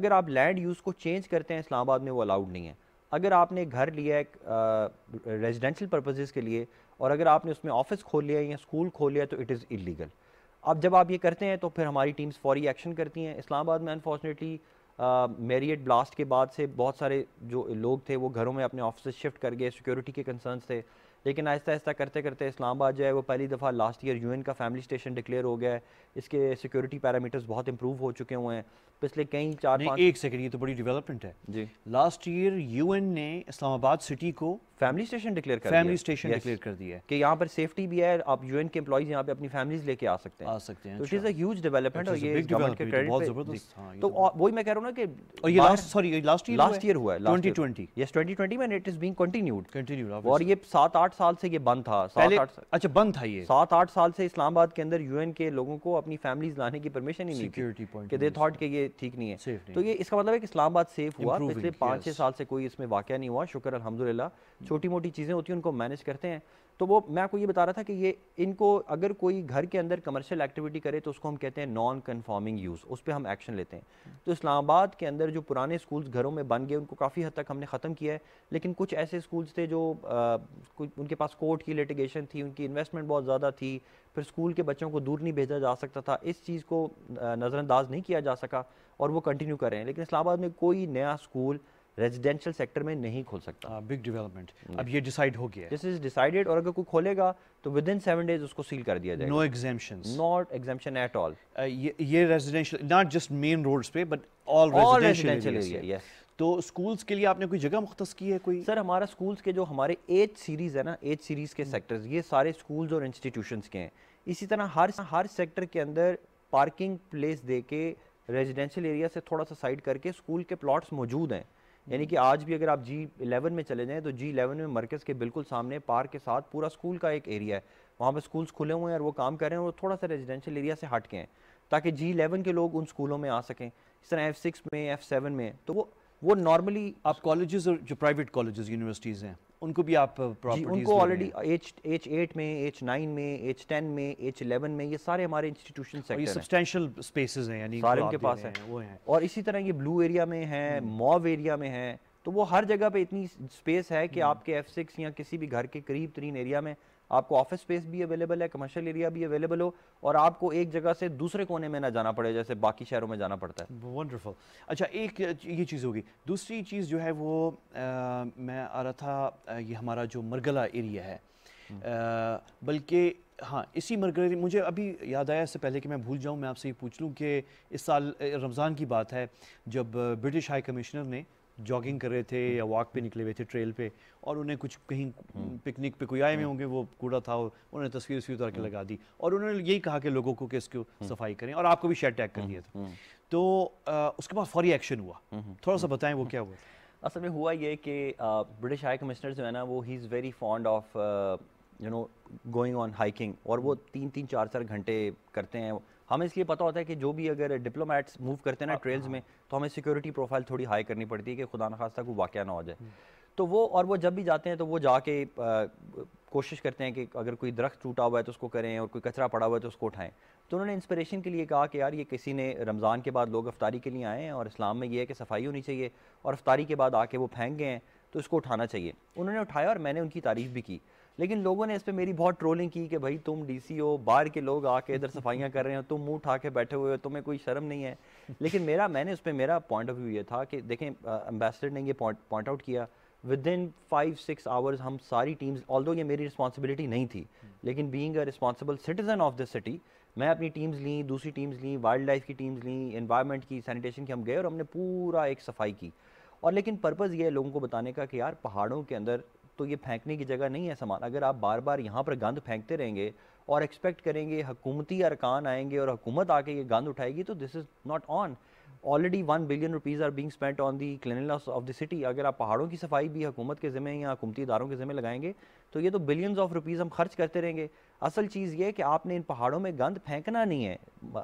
अगर आप लैंड यूज़ को चेंज करते हैं इस्लामाबाद में वो अलाउड नहीं है अगर आपने घर लिया है रेजिडेंशियल पर्पजेज़ के लिए और अगर आपने उसमें ऑफिस खोल लिया या स्कूल खोल लिया तो इट इज़ इलीगल अब जब आप ये करते हैं तो फिर हमारी टीम्स फौरी एक्शन करती हैं इस्लामाबाद में अनफॉर्चुनेटली मेरियट ब्लास्ट के बाद से बहुत सारे जो लोग थे वो घरों में अपने ऑफिस शिफ्ट कर गए सिक्योरिटी के कंसर्न थे लेकिन आहिस्ता आहिस्ता करते करते इस्लामाबाद जो है वो पहली दफ़ा लास्ट ईयर यूएन का फैमिली स्टेशन डिक्लेयर हो गया है इसके सिक्योरिटी पैरामीटर्स बहुत इंप्रूव हो चुके हुए हैं पिछले कई चार पाँच एक सेकंड ये तो बड़ी डेवलपमेंट है जी लास्ट ईयर यूएन ने इस्लामाबाद सिटी को फैमिली स्टेशन डिक्लेयर कर फैमिली स्टेशन डिक्लेयर कर दिया है कि यहाँ पर सेफ्टी भी है आप यूएन के एम्प्लॉज यहाँ पे अपनी फैमिलीज लेके आ सकते हैं आ सकते हैं इट इज अ डेवलपमेंट और ये बहुत जबरदस्त तो, तो वही मैं कह रहा हूँ ना कि और ये last sorry last last year हुआ है 2020 यस 2020 में it is being continued continued और ये 7 8 साल से ये बंद था 7 8 अच्छा बंद था ये सात आठ साल से इस्लामाबाद के अंदर यूएन के लोगों को अपनी फैमिलीज लाने की परमिशन ही नहीं थी कि दे थॉट कि ये ठीक नहीं है तो ये इसका मतलब है कि इस्लामाबाद सेफ हुआ पिछले पाँच छः साल से कोई इसमें वाक़ नहीं हुआ शुक्र अलहमदिल्ला hmm. छोटी मोटी चीज़ें होती हैं उनको मैनेज करते हैं तो वो मैं आपको ये बता रहा था कि ये इनको अगर कोई घर के अंदर कमर्शियल एक्टिविटी करे तो उसको हम कहते हैं नॉन कन्फॉर्मिंग यूज़ उस पर हम एक्शन लेते हैं तो इस्लामाबाद के अंदर जो पुराने स्कूल्स घरों में बन गए उनको काफ़ी हद तक हमने ख़त्म किया है लेकिन कुछ ऐसे स्कूल्स थे जो आ, उनके पास कोर्ट की लिटिगेशन थी उनकी इन्वेस्टमेंट बहुत ज़्यादा थी फिर स्कूल के बच्चों को दूर नहीं भेजा जा सकता था इस चीज़ को नज़रअंदाज नहीं किया जा सका और वो कंटिन्यू कर रहे हैं लेकिन इस्लामाबाद में कोई नया स्कूल रेजिडेंशियल सेक्टर में नहीं खोल सकता बिग हाँ, डेवलपमेंट अब ये डिसाइड हो गया दिस इज डिसाइडेड और अगर कोई खोलेगा तो विद इन सेवन डेज उसको सील कर दिया जाएगा no exemption not exemption at all ये residential not just main roads पे बट ऑल रेजिडेंशियल तो स्कूल्स के लिए आपने कोई जगह मुख्त की है कोई सर हमारा स्कूल्स के जो हमारे एज सीरीज़ है ना एज सीरीज़ के सेक्टर्स ये सारे स्कूल्स और इंस्टीट्यूशंस के हैं इसी तरह हर हर सेक्टर के अंदर पार्किंग प्लेस दे के रेजिडेंशियल एरिया से थोड़ा सा साइड करके स्कूल के प्लॉट्स मौजूद हैं यानी कि आज भी अगर आप जी इलेवन में चले जाएँ तो जी इलेवन में मरकज़ के बिल्कुल सामने पार्क के साथ पूरा स्कूल का एक एरिया है वहाँ पर स्कूल्स खुले हुए हैं और वो काम कर रहे हैं और थोड़ा सा रेजिडेंशियल एरिया से हट के हैं ताकि जी इलेवन के लोग उन स्कूलों में आ सकें इस तरह एफ़ सिक्स में एफ़ सेवन में तो वो वो नॉर्मली आप कॉलेजेस और जो प्राइवेट कॉलेजेस यूनिवर्सिटीज़ हैं उनको भी आप प्रॉपर्टीज uh, उनको ऑलरेडी एच एच एट में एच नाइन में एच टेन में एच इलेवन में ये सारे हमारे इंस्टीट्यूशन ये सब्सटेंशियल स्पेसेस हैं यानी सारे उनके पास हैं वो हैं और इसी तरह ये ब्लू एरिया में है मॉव एरिया में है तो वो हर जगह पे इतनी स्पेस है कि हम्म। आपके एफ सिक्स या किसी भी घर के करीब तरीन एरिया में आपको ऑफिस स्पेस भी अवेलेबल है कमर्शियल एरिया भी अवेलेबल हो और आपको एक जगह से दूसरे कोने में ना जाना पड़े जैसे बाकी शहरों में जाना पड़ता है वंडरफुल अच्छा एक ये चीज़ होगी दूसरी चीज़ जो है वो आ, मैं आ रहा था ये हमारा जो मरगला एरिया है हम्म। बल्कि हाँ इसी मरगला मुझे अभी याद आया इससे पहले कि मैं भूल जाऊँ मैं आपसे ये पूछ लूँ कि इस साल रमज़ान की बात है जब ब्रिटिश हाई कमिश्नर ने जॉगिंग कर रहे थे हम्म। या वॉक पे निकले हुए थे ट्रेल पे और उन्हें कुछ कहीं हम्म। पिकनिक पे कोई आए हुए हम्म। होंगे वो कूड़ा था उन्होंने तस्वीर उसी उतार के लगा दी और उन्होंने यही कहा कि लोगों को कि इसको सफाई करें और आपको भी शेड टैग कर दिया था तो आ, उसके बाद फौरी एक्शन हुआ थोड़ा सा बताएं वो क्या हुआ असल में हुआ ये कि ब्रिटिश हाई कमिश्नर जो है ना वो he is very fond of you know going on hiking और वो तीन तीन चार चार घंटे करते हैं हमें इसलिए पता होता है कि जो भी अगर डिप्लोमेट्स मूव करते हैं ना ट्रेल्स हाँ, हाँ। में तो हमें सिक्योरिटी प्रोफाइल थोड़ी हाई करनी पड़ती है कि खुदा न खास्ता वाक़ ना हो जाए तो वो और वो जब भी जाते हैं तो वो जाके कोशिश करते हैं कि अगर कोई दरख्त टूटा हुआ है तो उसको करें और कोई कचरा पड़ा हुआ है तो उसको उठाएं तो उन्होंने इंस्पिरेशन के लिए कहा कि यार ये किसी ने रमज़ान के बाद लोग अफ्तारी के लिए आए हैं और इस्लाम में ये है कि सफाई होनी चाहिए और अफ्तारी के बाद आके वो फेंक गए हैं तो इसको उठाना चाहिए उन्होंने उठाया और मैंने उनकी तारीफ़ भी की लेकिन लोगों ने इस पर मेरी बहुत ट्रोलिंग की कि भाई तुम डीसी हो बाहर के लोग आके इधर सफाइयाँ कर रहे हो तुम मुंह उठा के बैठे हुए हो तुम्हें कोई शर्म नहीं है लेकिन मेरा मैंने उस पर मेरा पॉइंट ऑफ व्यू ये था कि देखें एम्बेसडर ने ये पॉइंट आउट किया within five six hours हम सारी टीम्स ऑल दो ये मेरी रिस्पॉन्सिबिलिटी नहीं थी लेकिन being a responsible citizen of the city मैं अपनी टीम्स ली दूसरी टीम्स ली वाइल्ड लाइफ की टीम्स ली इन्वायरमेंट की सैनिटेशन की हम गए और हमने पूरा एक सफाई की और लेकिन पर्पज़ ये है लोगों को बताने का कि यार पहाड़ों के अंदर तो ये फेंकने की जगह नहीं है सामान अगर आप बार बार यहाँ पर गंद फेंकते रहेंगे और एक्सपेक्ट करेंगे हुकूमती अरकान आएंगे और हुकूमत आके ये गंद उठाएगी तो this is not on already one billion rupees are being spent on the cleanliness of the city अगर आप पहाड़ों की सफाई भी हकूमत के ज़िम्मे या हकूमती इदारों के ज़िम्मे लगाएंगे तो ये तो बिलियंस ऑफ रुपीज़ हम खर्च करते रहेंगे असल चीज़ ये कि आपने इन पहाड़ों में गंद फेंकना नहीं है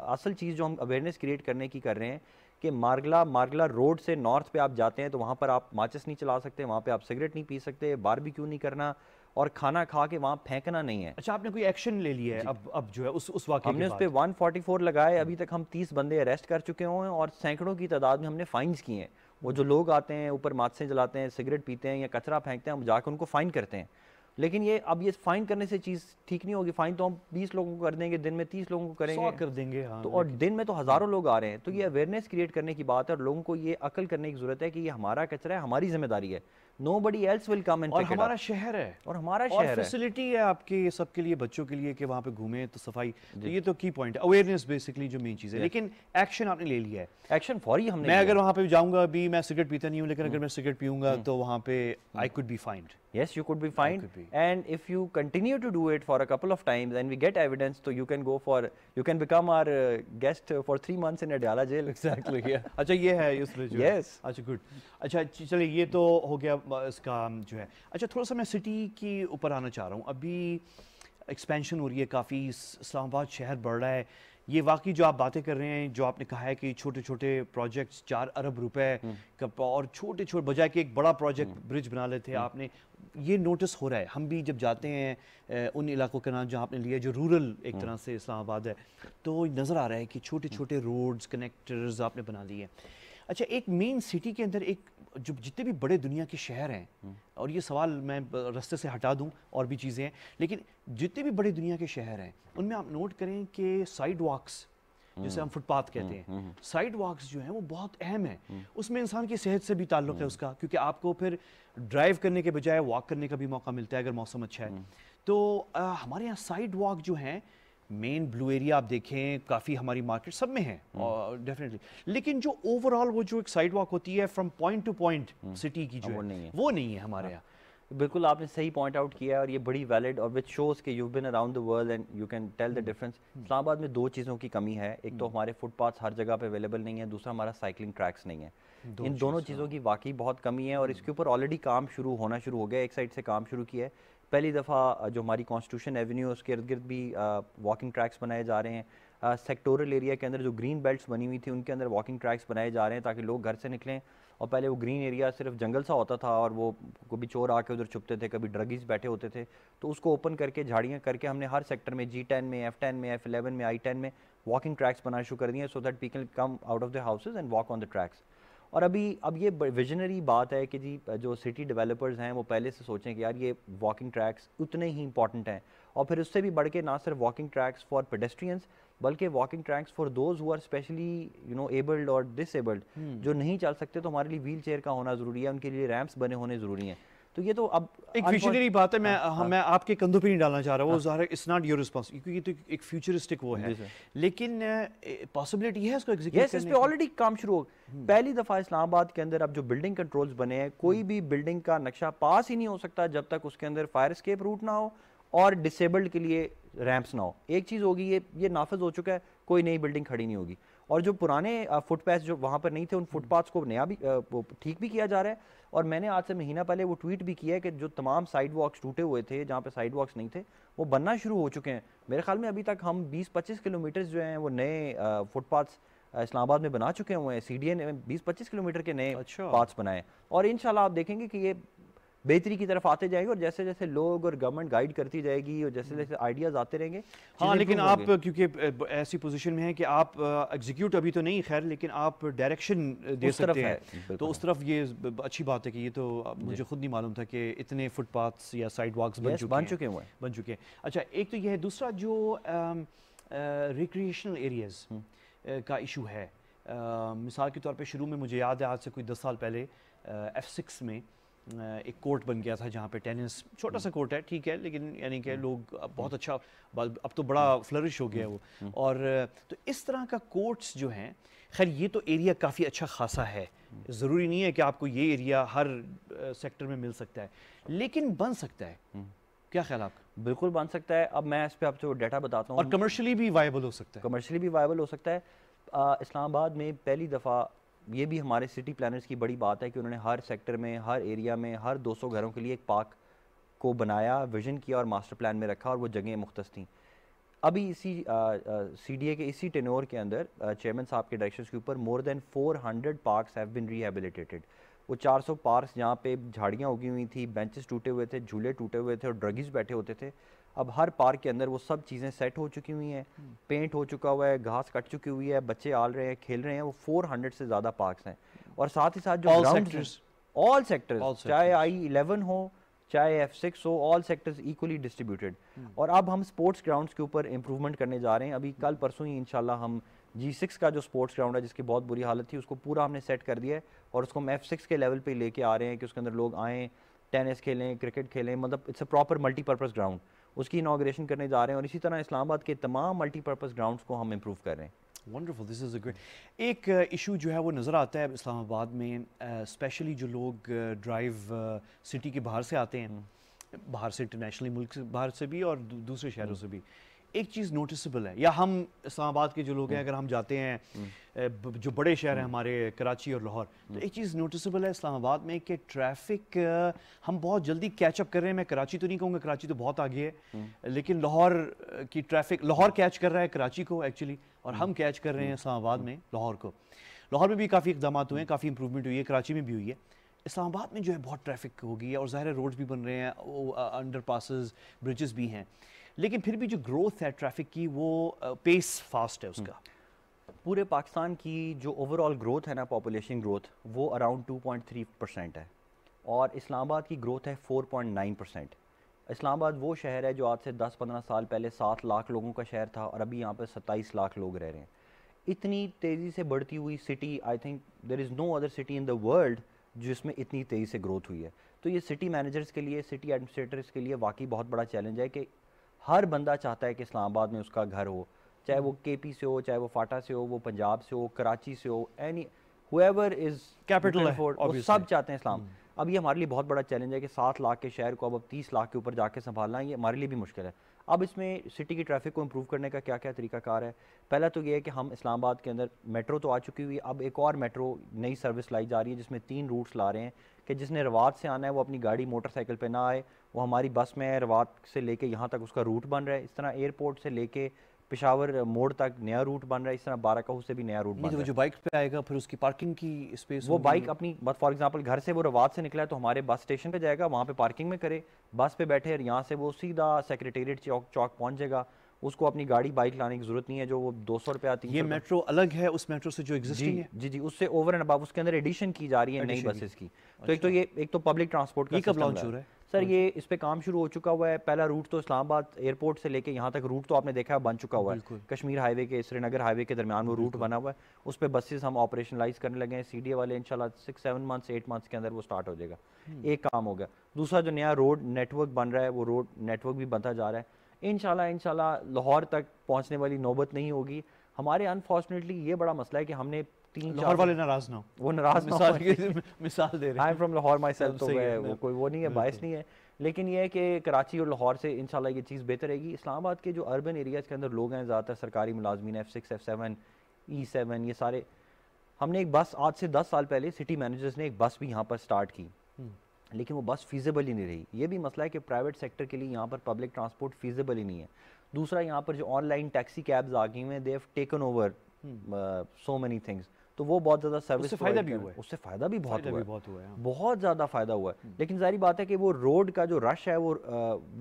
असल चीज़ जो हम अवेयरनेस क्रिएट करने की कर रहे हैं कि मार्गला मार्गला रोड से नॉर्थ पे आप जाते हैं तो वहाँ पर आप माचिस नहीं चला सकते वहाँ पे आप सिगरेट नहीं पी सकते बार भी क्यों नहीं करना और खाना खा के वहाँ फेंकना नहीं है अच्छा आपने कोई एक्शन ले लिया है अब अब जो है उस उस वाक्य हमने उस पर वन फोर्टी फोर लगाए अभी तक हम तीस बंदे अरेस्ट कर चुके हुए हैं और सैकड़ों की तादाद में हमने फाइन्स किए हैं वो जो हम्म। लोग आते हैं ऊपर माचसें जलाते हैं सिगरेट पीते हैं या कचरा फेंकते हैं हम जाकर उनको फाइन करते हैं लेकिन ये अब ये फाइन करने से चीज ठीक नहीं होगी फाइन तो हम बीस लोगों को कर देंगे दिन में तीस लोगों को करेंगे कर देंगे हाँ, तो और दिन में तो हजारों हम्म। लोग आ रहे हैं तो ये अवेयरनेस हम्म। क्रिएट करने की बात है और लोगों को ये अकल करने की जरूरत है कि ये हमारा कचरा है हमारी जिम्मेदारी है nobody else will come and हमारा शहर है और हमारा शहर फैसिलिटी है आपके सबके लिए बच्चों के लिए कि वहाँ पे घूमें तो सफाई तो ये तो की पॉइंट अवेयरनेस बेसिकली जो मेन चीज़ है लेकिन एक्शन आपने ले लिया है एक्शन फॉर ही हमने मैं अगर वहां पे जाऊंगा अभी मैं सिगरेट पीता नहीं हूँ लेकिन अगर हम्म। मैं सिगरेट पीऊंगा तो वहां पे I could be find yes you could be fined could be. and if you continue to do it for a couple of times and we get evidence so you can go for you can become our uh, guest uh, for 3 months in adiyala jail exactly yeah acha ye hai usme jo yes acha good acha chale ye to ho gaya iska jo hai acha thoda sa main city ke upar aana cha raha hu abhi expansion हो रही है काफ़ी इस्लामाबाद शहर बढ़ रहा है ये वाकई जो आप बातें कर रहे हैं जो आपने कहा है कि छोटे छोटे प्रोजेक्ट्स चार अरब रुपए का और छोटे छोटे बजाय कि एक बड़ा प्रोजेक्ट ब्रिज बना लेते हैं आपने ये नोटिस हो रहा है हम भी जब जाते हैं उन इलाकों के नाम जहाँ आपने लिया जो रूरल एक हम्म। तरह से इस्लामाबाद है तो नज़र आ रहा है कि छोटे छोटे रोड्स कनेक्टर्स आपने बना लिए अच्छा एक मेन सिटी के अंदर एक जो जितने भी बड़े दुनिया के शहर हैं हम्म। और ये सवाल मैं रस्ते से हटा दूं और भी चीज़ें हैं लेकिन जितने भी बड़े दुनिया के शहर हैं उनमें आप नोट करें कि साइड वॉक्स जिसे हम्म। हम फुटपाथ कहते हैं साइड वॉक्स जो हैं वो बहुत अहम है उसमें इंसान की सेहत से भी ताल्लुक है उसका क्योंकि आपको फिर ड्राइव करने के बजाय वॉक करने का भी मौका मिलता है अगर मौसम अच्छा है हम्म। तो आ, हमारे यहाँ साइड वॉक जो है मेन ब्लू एरिया आप देखें काफ़ी हमारी मार्केट सब में है डेफिनेटली हम्म। लेकिन जो ओवरऑल वो जो एक साइड वॉक होती है from point to point city की जो वो नहीं है वो नहीं है हमारे हाँ। यहाँ बिल्कुल आपने सही पॉइंट आउट किया है और ये बड़ी वैलिड और विच शोज के you been around the world and you can tell the difference Islamabad में दो चीज़ों की कमी है एक तो hmm. हमारे फुटपाथ हर जगह पे अवेलेबल नहीं है दूसरा हमारा साइकिलिंग ट्रैक्स नहीं है दो इन दोनों चीज़ों की वाकई बहुत कमी है और hmm. इसके ऊपर ऑलरेडी काम शुरू होना शुरू हो गया एक साइड से काम शुरू किया है पहली दफ़ा जो हमारी कॉन्स्टिट्यूशन एवेन्यू है उसके इर्द गिर्द भी वॉकिंग ट्रैक्स बनाए जा रहे हैं सेक्टोरल एरिया के अंदर जो ग्रीन बेल्ट बनी हुई थी उनके अंदर वॉकिंग ट्रैक्स बनाए जा रहे हैं ताकि लोग घर से निकलें और पहले वो ग्रीन एरिया सिर्फ जंगल सा होता था और वो कभी चोर आके उधर छुपते थे कभी ड्रगीज बैठे होते थे तो उसको ओपन करके झाड़ियाँ करके हमने हर सेक्टर में जी टेन में एफ टेन में एफ इलेवन में आई टेन में वॉकिंग ट्रैक्स बनाना शुरू कर दिए so that people come out of the houses and walk on the tracks और अभी अब ये विजनरी बात है कि जी जो सिटी डेवलपर्स हैं वो पहले से सोचें कि यार ये वॉकिंग ट्रैक्स उतने ही इंपॉर्टेंट हैं और फिर उससे भी बढ़ के ना सिर्फ वॉकिंग ट्रैक्स फॉर पेडेस्ट्रियंस बल्कि walking tracks for those who are specially you know abled और डिसेबल्ड जो नहीं चल सकते तो हमारे लिए व्हील चेयर का होना जरूरी है उनके लिए रैम्प्स बने होने जरूरी हैं तो ये तो अब एक विजनरी बात है मैं हाँ, हाँ, मैं आपके कंधों पे नहीं डालना चाह रहा वो ज़ाहिर इट्स नॉट योर रिस्पांस क्योंकि तो एक फ्यूचरिस्टिक वो है लेकिन पॉसिबिलिटी है इसको एग्जीक्यूट yes, इस पे ऑलरेडी काम शुरू हो hmm। पहली दफ़ा इस्लामाबाद के अंदर अब जो बिल्डिंग कंट्रोल्स बने हैं कोई hmm। भी बिल्डिंग का नक्शा पास ही नहीं हो सकता जब तक उसके अंदर फायर स्केप रूट ना हो और डिसेबल्ड के लिए रैंप्स ना हो एक चीज़ होगी ये ये नाफज हो चुका है कोई नई बिल्डिंग खड़ी नहीं होगी और जो पुराने फुटपाथ जो वहाँ पर नहीं थे उन फुटपाथ्स हम्म। को नया भी ठीक भी किया जा रहा है और मैंने आज से महीना पहले वो ट्वीट भी किया है कि जो तमाम साइड वॉक्स टूटे हुए थे जहाँ पे साइड वॉक्स नहीं थे वो बनना शुरू हो चुके हैं मेरे ख्याल में अभी तक हम 20-25 किलोमीटर जो हैं वो नए फुटपाथ्स इस्लामाबाद में बना चुके हुए हैं सी डी ए ने बीस पच्चीस किलोमीटर के नए अच्छा। पाथ्स बनाए और इन आप देखेंगे कि ये बेहतरी की तरफ आते जाएंगे और जैसे जैसे लोग और गवर्नमेंट गाइड करती जाएगी और जैसे जैसे आइडियाज आते रहेंगे हाँ लेकिन आप क्योंकि ऐसी पोजीशन में है कि आप एग्जीक्यूट अभी तो नहीं खैर लेकिन आप डायरेक्शन दे सकते हैं तो उस तरफ ये अच्छी बात है कि ये तो मुझे खुद नहीं मालूम था कि इतने फुटपाथ या साइड वॉक्स बन चुके बन चुके हुए बन चुके हैं अच्छा एक तो यह है दूसरा जो रिक्रिएशनल हम्म। एरियाज का इशू है मिसाल के तौर पर शुरू में मुझे याद है आज से कोई दस साल पहले एफ सिक्स में एक कोर्ट बन गया था जहाँ पे टेनिस छोटा सा हम्म। कोर्ट है ठीक है लेकिन यानी कि हम्म। लोग बहुत हम्म। अच्छा अब तो बड़ा फ्लरिश हो गया है वो और तो इस तरह का कोर्ट्स जो हैं खैर ये तो एरिया काफ़ी अच्छा खासा है ज़रूरी नहीं है कि आपको ये एरिया हर सेक्टर में मिल सकता है लेकिन बन सकता है क्या ख्याल आपका बिल्कुल बन सकता है अब मैं इस पर आपको डाटा बताता हूँ और कमर्शली भी वायबल हो सकता है कमर्शली भी वायबल हो सकता है इस्लामाबाद में पहली दफ़ा ये भी हमारे सिटी प्लानर्स की बड़ी बात है कि उन्होंने हर सेक्टर में हर एरिया में हर 200 घरों के लिए एक पार्क को बनाया विजन किया और मास्टर प्लान में रखा और वो जगहें मुख्त थी अभी इसी सी डी ए के इसी टेनोर के अंदर चेयरमैन साहब के डायरेक्शन के ऊपर more than 400 hundred parks have been rehabilitated वो 400 पार्क्स जहाँ पे झाड़ियाँ उगी हुई थी बेंचेस टूटे हुए थे झूले टूटे हुए थे और ड्रगिस बैठे होते थे अब हर पार्क के अंदर वो सब चीज़ें सेट हो चुकी हुई हैं पेंट हम्म। हो चुका हुआ है घास कट चुकी हुई है बच्चे आल रहे हैं खेल रहे हैं वो 400 से ज़्यादा पार्क्स हैं और साथ ही साथ जो ऑल सेक्टर्स चाहे आई इलेवन हो चाहे एफ सिक्स हो ऑल सेक्टर्स इक्वली डिस्ट्रीब्यूटेड और अब हम स्पोर्ट्स ग्राउंड्स के ऊपर इंप्रूवमेंट करने जा रहे हैं अभी कल परसों ही इनशाला हम जी सिक्स का जो स्पोर्ट्स ग्राउंड है जिसकी बहुत बुरी हालत थी उसको पूरा हमने सेट कर दिया है और उसको हम एफ सिक्स के लेवल पे लेके आ रहे हैं कि उसके अंदर लोग आएँ टेनिस खेलें क्रिकेट खेलें मतलब it's a proper multipurpose ground उसकी इनाग्रेशन करने जा रहे हैं और इसी तरह इस्लामाबाद के तमाम मल्टीपर्पज़ ग्राउंड को हम इम्प्रूव कर रहे हैं wonderful this is a great एक इशू uh, जो है वो नज़र आता है इस्लामाबाद में स्पेशली uh, जो लोग ड्राइव uh, सिटी के बाहर से आते हैं हम्म। बाहर से इंटरनेशनली मुल्क से बाहर से भी और दूसरे शहरों हम्म। से भी एक चीज़ नोटिसबल है या हम इस्लामाबाद के जो लोग हैं हम्म। अगर हम जाते हैं हम्म। जो बड़े शहर हैं हम्म। हमारे कराची और लाहौर तो एक चीज़ नोटिसबल है इस्लामाबाद में कि ट्रैफिक हम बहुत जल्दी कैचअप कर रहे हैं मैं कराची तो नहीं कहूँगा कराची तो बहुत आगे है लेकिन लाहौर की ट्रैफिक लाहौर कैच कर रहा है कराची को एक्चुअली और हम कैच कर रहे हैं इस्लामाबाद में लाहौर को लाहौर में भी काफ़ी इकदाम हुए हैं काफ़ी इंप्रूवमेंट हुई है कराची में भी हुई है इस्लामाबाद में जो है बहुत ट्रैफिक होगी और ज़ाहिर रोड्स भी बन रहे हैं अंडर पासिस ब्रिजेस भी हैं लेकिन फिर भी जो ग्रोथ है ट्रैफिक की वो पेस फास्ट है हम्म। उसका पूरे पाकिस्तान की जो ओवरऑल ग्रोथ है ना पॉपुलेशन ग्रोथ वो अराउंड 2.3 परसेंट है और इस्लामाबाद की ग्रोथ है 4.9 परसेंट इस्लामाबाद वो शहर है जो आज से 10-15 साल पहले 7 लाख लोगों का शहर था और अभी यहाँ पर 27 लाख लोग रह रहे हैं इतनी तेज़ी से बढ़ती हुई city I think there is no other city in the world जिसमें इतनी तेज़ी से ग्रोथ हुई है तो ये सिटी मैनेजर्स के लिए सिटी एडमिनिस्ट्रेटर्स के लिए वाकई बहुत बड़ा चैलेंज है कि हर बंदा चाहता है कि इस्लामाबाद में उसका घर हो चाहे वो हम्म। पी से हो चाहे वो फाटा से हो वो पंजाब से हो कराची से हो एनी हुएवर इज कैपिटल वो सब चाहते हैं इस्लाम हम्म। अब ये हमारे लिए बहुत बड़ा चैलेंज है कि सात लाख के शहर को अब अब तीस लाख के ऊपर जाके संभालना ये हमारे लिए भी मुश्किल है अब इसमें सिटी की ट्रैफिक को इम्प्रूव करने का क्या क्या तरीकाकार है पहला तो ये है कि हम इस्लामाबाद के अंदर मेट्रो तो आ चुकी हुई अब एक और मेट्रो नई सर्विस लाई जा रही है जिसमें तीन रूट्स ला रहे हैं कि जिसने रवाज से आना है वो अपनी गाड़ी मोटरसाइकिल पर ना आए वो हमारी बस में रवात से लेके यहाँ तक उसका रूट बन रहा है इस तरह एयरपोर्ट से लेके पिशावर मोड़ तक नया रूट बन रहा है इस तरह बाराकहू से भी नया रूट बन तो रहा है जो बाइक पे आएगा फिर उसकी पार्किंग की स्पेस वो बाइक अपनी फॉर एग्जांपल घर से वो रवात से निकला है तो हमारे बस स्टेशन पे जाएगा वहाँ पे पार्किंग में करे बस पे बैठे और यहाँ से वो सीधा सेक्रेटेरिएट चौक चौक पहुँच जाएगा उसको अपनी गाड़ी बाइक लाने की जरूरत नहीं है जो वो दो सौ रुपया आती ये मेट्रो अलग है उस मेट्रो से जो एग्जिस्टिंग है जी जी उससे ओवर एंड अब उसके अंदर एडिशन की जा रही है नई बसेस की तो एक तो अच्छा। ये एक तो पब्लिक ट्रांसपोर्ट का कब लॉन्च हो रहा है सर हाँ ये इस पर काम शुरू हो चुका हुआ है पहला रूट तो इस्लामाबाद एयरपोर्ट से लेके यहाँ तक रूट तो आपने देखा है बन चुका हुआ है कश्मीर हाईवे के श्रीनगर हाईवे के दरमियान वो रूट बना हुआ है उस पर बसेस हम ऑपरेशनलाइज करने लगे हैं सी वाले इनशाला six seven months eight months के अंदर वो स्टार्ट हो जाएगा हम्म। एक काम हो गया दूसरा जो नया रोड नेटवर्क बन रहा है वो रोड नेटवर्क भी बनता जा रहा है इनशाला इनशाला लाहौर तक पहुँचने वाली नौबत नहीं होगी हमारे अनफॉर्चुनेटली ये बड़ा मसला है कि हमने तीन लाहौर वाले नाराज ना वो नाराज मिसाल दे रहे I am from Lahore self तो मैं वो कोई वो नहीं है बायस नहीं है लेकिन ये है कि कराची और लाहौर से इंशाल्लाह ये चीज़ बेहतर रहेगी इस्लामाबाद के जो अर्बन एरियाज़ के अंदर लोग हैं ज़्यादातर सरकारी मुलाजमीन F six F seven E seven ये सारे हमने एक बस आज से दस साल पहले सिटी मैनेजर्स ने एक बस भी यहाँ पर स्टार्ट की हम्म। लेकिन वो बस फीजेबल ही नहीं रही ये भी मसला है कि प्राइवेट सेक्टर के लिए यहाँ पर पब्लिक ट्रांसपोर्ट फीजेबल ही नहीं है दूसरा यहाँ पर जो ऑनलाइन टैक्सी कैब्स आ गई हैं they have taken over so many things तो वो बहुत ज़्यादा सर्विस फायदा भी हुआ है उससे फायदा भी बहुत हुआ है हाँ। बहुत ज़्यादा फायदा हुआ है हम्म। लेकिन जारी बात है कि वो रोड का जो रश है वो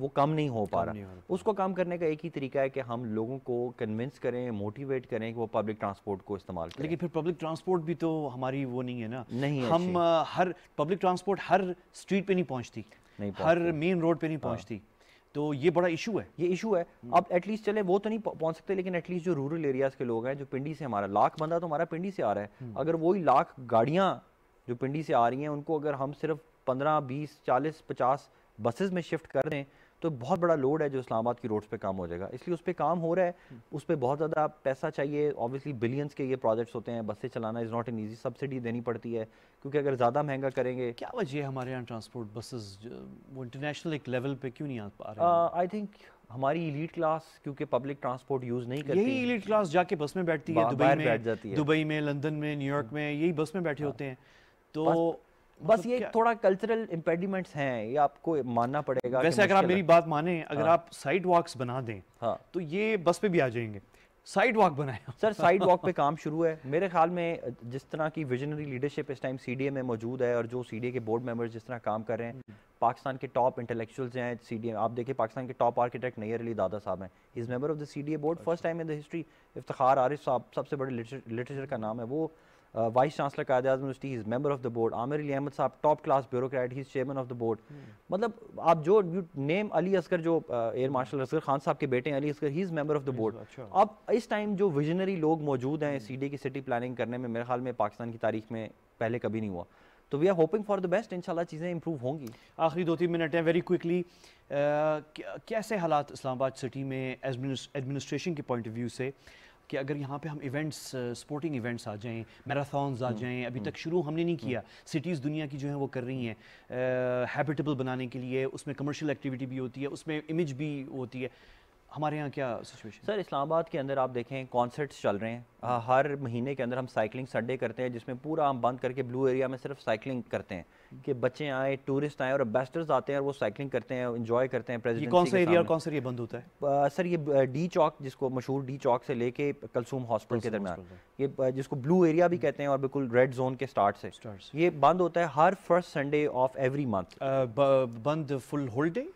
वो कम नहीं हो पा रहा उसको कम करने का एक ही तरीका है कि हम लोगों को कन्विंस करें मोटिवेट करें कि वो पब्लिक ट्रांसपोर्ट को इस्तेमाल करें लेकिन फिर पब्लिक ट्रांसपोर्ट भी तो हमारी वो नहीं है ना नहीं हम हर पब्लिक ट्रांसपोर्ट हर स्ट्रीट पर नहीं पहुँचती हर मेन रोड पर नहीं हाँ। पहुँचती तो ये बड़ा इशू है ये इशू है हम्म। अब एटलीस्ट चले वो तो नहीं पहुंच सकते लेकिन एटलीस्ट जो रूरल एरियाज के लोग हैं जो पिंडी से हमारा लाख बंदा तो हमारा पिंडी से आ रहा है हम्म। अगर वही लाख गाड़ियाँ जो पिंडी से आ रही हैं उनको अगर हम सिर्फ पंद्रह बीस चालीस पचास बसेज में शिफ्ट कर दें तो बहुत बड़ा लोड है जो इस्लामाबाद की रोड्स पे काम हो जाएगा इसलिए उस पर काम हो रहा है उस पर बहुत ज़्यादा पैसा चाहिए ऑब्वियसली बिलियंस के ये प्रोजेक्ट्स होते हैं बसें चलाना is not an easy subsidy देनी पड़ती है क्योंकि अगर ज़्यादा महंगा करेंगे क्या वजह है हमारे यहाँ ट्रांसपोर्ट बसेज वो इंटरनेशनल एक लेवल पर क्यों नहीं आ पा रहे आई थिंक uh, हमारी इलीट क्लास क्योंकि पब्लिक ट्रांसपोर्ट यूज नहीं करती यही इलीट क्लास जाके बस में बैठती है दुबई में बैठ जाती है दुबई में लंदन में न्यूयॉर्क में यही बस में बैठे हाँ। होते हैं तो मतलब बस ये थोड़ा कल्चरल इम्पेडिमेंट्स हैं ये आपको मानना पड़ेगा वैसे अगर आप मेरी बात माने अगर हाँ। आप साइड वॉक्स बना दें हाँ। तो ये बस पे भी आ जाएंगे साइड वॉक बनाए सर साइड वॉक पे काम शुरू है मेरे ख्याल में जिस तरह की विजनरी लीडरशिप इस टाइम सी में मौजूद है और जो सी के बोर्ड मेंबर्स जिस तरह काम कर रहे हैं हम्म। पाकिस्तान के टॉप इंटेलेक्चुअल्स हैं सी आप देखिए पाकिस्तान के टॉप आर्किटेक्ट नैयर अली दादा साहब हैं is member of the C board first time in the history इफ्तार आरिफ साहब सबसे बड़े लिटरेचर का नाम है वो vice chancellor Quaid Azam university is member of the board Aamir Ali Ahmed साहब top class bureaucrat he chairman of the board मतलब आप जो नेम अली असगर जो एयर मार्शल असगर खान साहब के बेटे हैं Ali Asghar he is member of the board अब इस टाइम जो विजनरी लोग मौजूद हैं hmm. सी की सिटी प्लानिंग करने में मेरे ख्याल में पाकिस्तान की तारीख में पहले कभी नहीं हुआ तो we are hoping for the best इंशाल्लाह चीज़ें इंप्रूव होंगी आखिरी दो तीन मिनट हैं वेरी uh, क्विकली कैसे हालात इस्लामाबाद सिटी में एडमिनिस्ट्रेशन के पॉइंट ऑफ व्यू से कि अगर यहाँ पे हम इवेंट्स स्पोर्टिंग इवेंट्स आ जाएँ मैराथॉन्स आ हम्म, जाएँ अभी हम्म। तक शुरू हमने नहीं किया सिटीज़ हम्म। दुनिया की जो है वो कर रही हैं हैबिटेबल uh, बनाने के लिए उसमें कमर्शियल एक्टिविटी भी होती है उसमें इमेज भी होती है हमारे यहाँ क्या सिचुएशन सर इस्लामाबाद के अंदर आप देखें कॉन्सर्ट्स चल रहे हैं आ, हर महीने के अंदर हम साइकिलिंग संडे करते हैं जिसमें पूरा हम बंद करके ब्लू एरिया में सिर्फ साइकिलिंग करते हैं कि बच्चे आए टूरिस्ट आए और बेस्टर्स आते हैं और वो साइकिलिंग करते हैं इन्जॉय करते हैं प्रेजेंट कौन सा एरिया कौन सा ये बंद होता है आ, सर ये डी चौक जिसको मशहूर डी चौक से लेके कलसूम हॉस्पिटल के दरमियान ये जिसको ब्लू एरिया भी कहते हैं और बिल्कुल रेड जोन के स्टार्ट से ये बंद होता है हर first Sunday of every month बंद full holding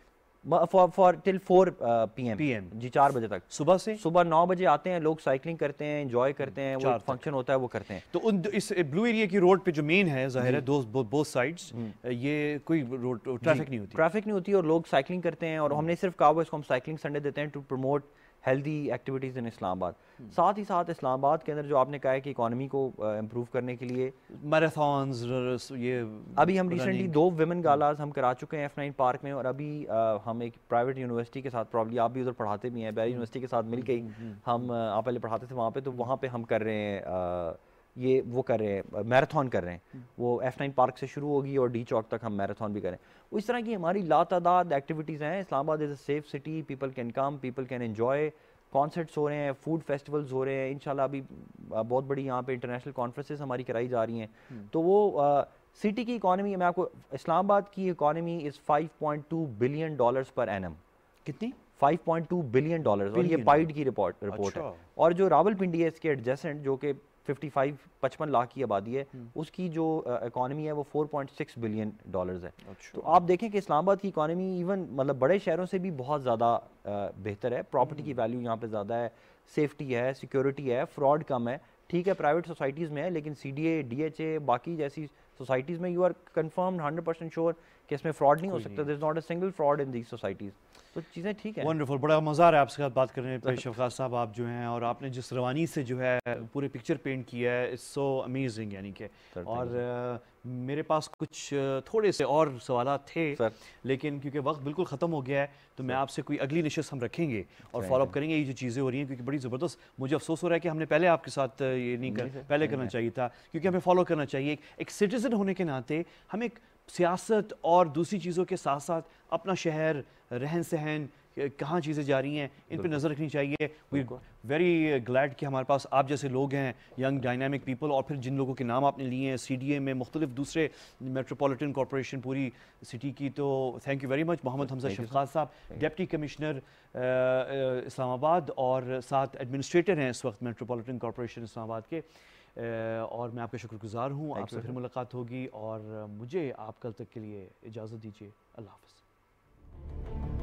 for for till four P M जी चार बजे तक सुबह से सुबह नौ बजे आते हैं लोग साइकिलिंग करते हैं इंजॉय करते हैं वो फंक्शन होता है वो करते हैं तो उन इस ब्लू एरिया की रोड पे जो मेन है जाहिर है बोथ साइड्स हम्म। ये कोई रोड ट्रैफिक नहीं होती ट्रैफिक नहीं होती और लोग साइकिलिंग करते हैं और हम्म। हमने सिर्फ कहा हुआ इसको हम साइकिलिंग संडे देते हैं to promote healthy activities in Islamabad साथ ही साथ इस्लामाबाद के अंदर जो आपने कहा है कि इकानमी को इम्प्रूव uh, करने के लिए मैराथन ये अभी हम रिसेंटली दो वेमेन गालाज hmm. हम करा चुके हैं एफ नाइन पार्क में और अभी आ, uh, हम एक प्राइवेट यूनिवर्सिटी के साथ प्रॉब्ली आप भी उधर पढ़ाते भी हैं बैर यूनिवर्सिटी hmm. के साथ मिल के hmm. हम uh, आप पहले पढ़ाते थे वहाँ पर तो वहाँ पर हम कर रहे हैं ये वो कर रहे हैं मैराथन कर रहे हैं वो एफ नाइन पार्क से शुरू होगी और डी चौक तक हम मैराथन भी करें तो इस तरह की हमारी ला तादाद एक्टिविटीज़ हैं Islamabad is a safe city people can come people can enjoy concerts हो रहे हैं फूड फेस्टिवल्स हो रहे हैं इन अभी बहुत बड़ी यहाँ पे इंटरनेशनल कॉन्फ्रेंसेस हमारी कराई जा रही हैं हम्म। तो वो सिटी की इकानमी मैं आपको इस्लामाबाद की economy is 5.2 billion dollars per annum कितनी 5.2 बिलियन डॉलर्स और ये पाइड की रिपोर्ट रिपोर्ट अच्छा। है और जो रावलपिंडी है इसके एडजेसेंट जो कि 55 पचपन लाख की आबादी है हम्म। उसकी जो इकॉनमी है वो 4.6 बिलियन डॉलर्स है अच्छा। तो आप देखें कि इस्लामाबाद की इकॉनमी इवन मतलब बड़े शहरों से भी बहुत ज़्यादा बेहतर है प्रॉपर्टी की वैल्यू हम्म। यहाँ पे ज़्यादा है सेफ्टी है सिक्योरिटी है फ्रॉड कम है ठीक है प्राइवेट सोसाइटीज़ में है लेकिन C D A D H A बाकी जैसी सोसाइटीज़ में you are confirm hundred percent sure कि इसमें फ्रॉड नहीं हो सकता there is not a single fraud in these societies तो चीज़ें ठीक है वंडरफुल बड़ा मज़ा आ रहा है आपके साथ बात करने पर शफका साहब आप जो हैं और आपने जिस रवानी से जो है पूरे पिक्चर पेंट किया है इट्स सो अमेजिंग यानी कि और आ, मेरे पास कुछ थोड़े से और सवाल थे लेकिन क्योंकि वक्त बिल्कुल ख़त्म हो गया है तो मैं आपसे कोई अगली नशस्त हम रखेंगे और फॉलोअप करेंगे ये जो चीज़ें हो रही हैं क्योंकि बड़ी ज़बरदस्त मुझे अफसोस हो रहा है कि हमने पहले आपके साथ ये नहीं कर पहले करना चाहिए था क्योंकि हमें फॉलो करना चाहिए एक सिटीज़न होने के नाते हम एक सियासत और दूसरी चीज़ों के साथ साथ अपना शहर रहन सहन कहाँ चीज़ें जा रही हैं इन पर नज़र रखनी चाहिए वी वेरी ग्लैड कि हमारे पास आप जैसे लोग हैं यंग डायनामिक पीपल और फिर जिन लोगों के नाम आपने लिए हैं सी डी ए में मुख्तलिफ दूसरे मेट्रोपॉलिटन कॉरपोरेशन पूरी सिटी की तो thank you very much Mohammad Hamza Shafqat साहब डेप्टी कमिश्नर इस्लामाबाद और साथ एडमिनिस्ट्रेटर हैं इस वक्त मेट्रोपॉलिटन कॉरपोरेशन इस्लामाबाद के और मैं आपका शुक्रगुजार हूँ आपसे फिर मुलाकात होगी और मुझे आप कल तक के लिए इजाज़त दीजिए अल्लाह हाफ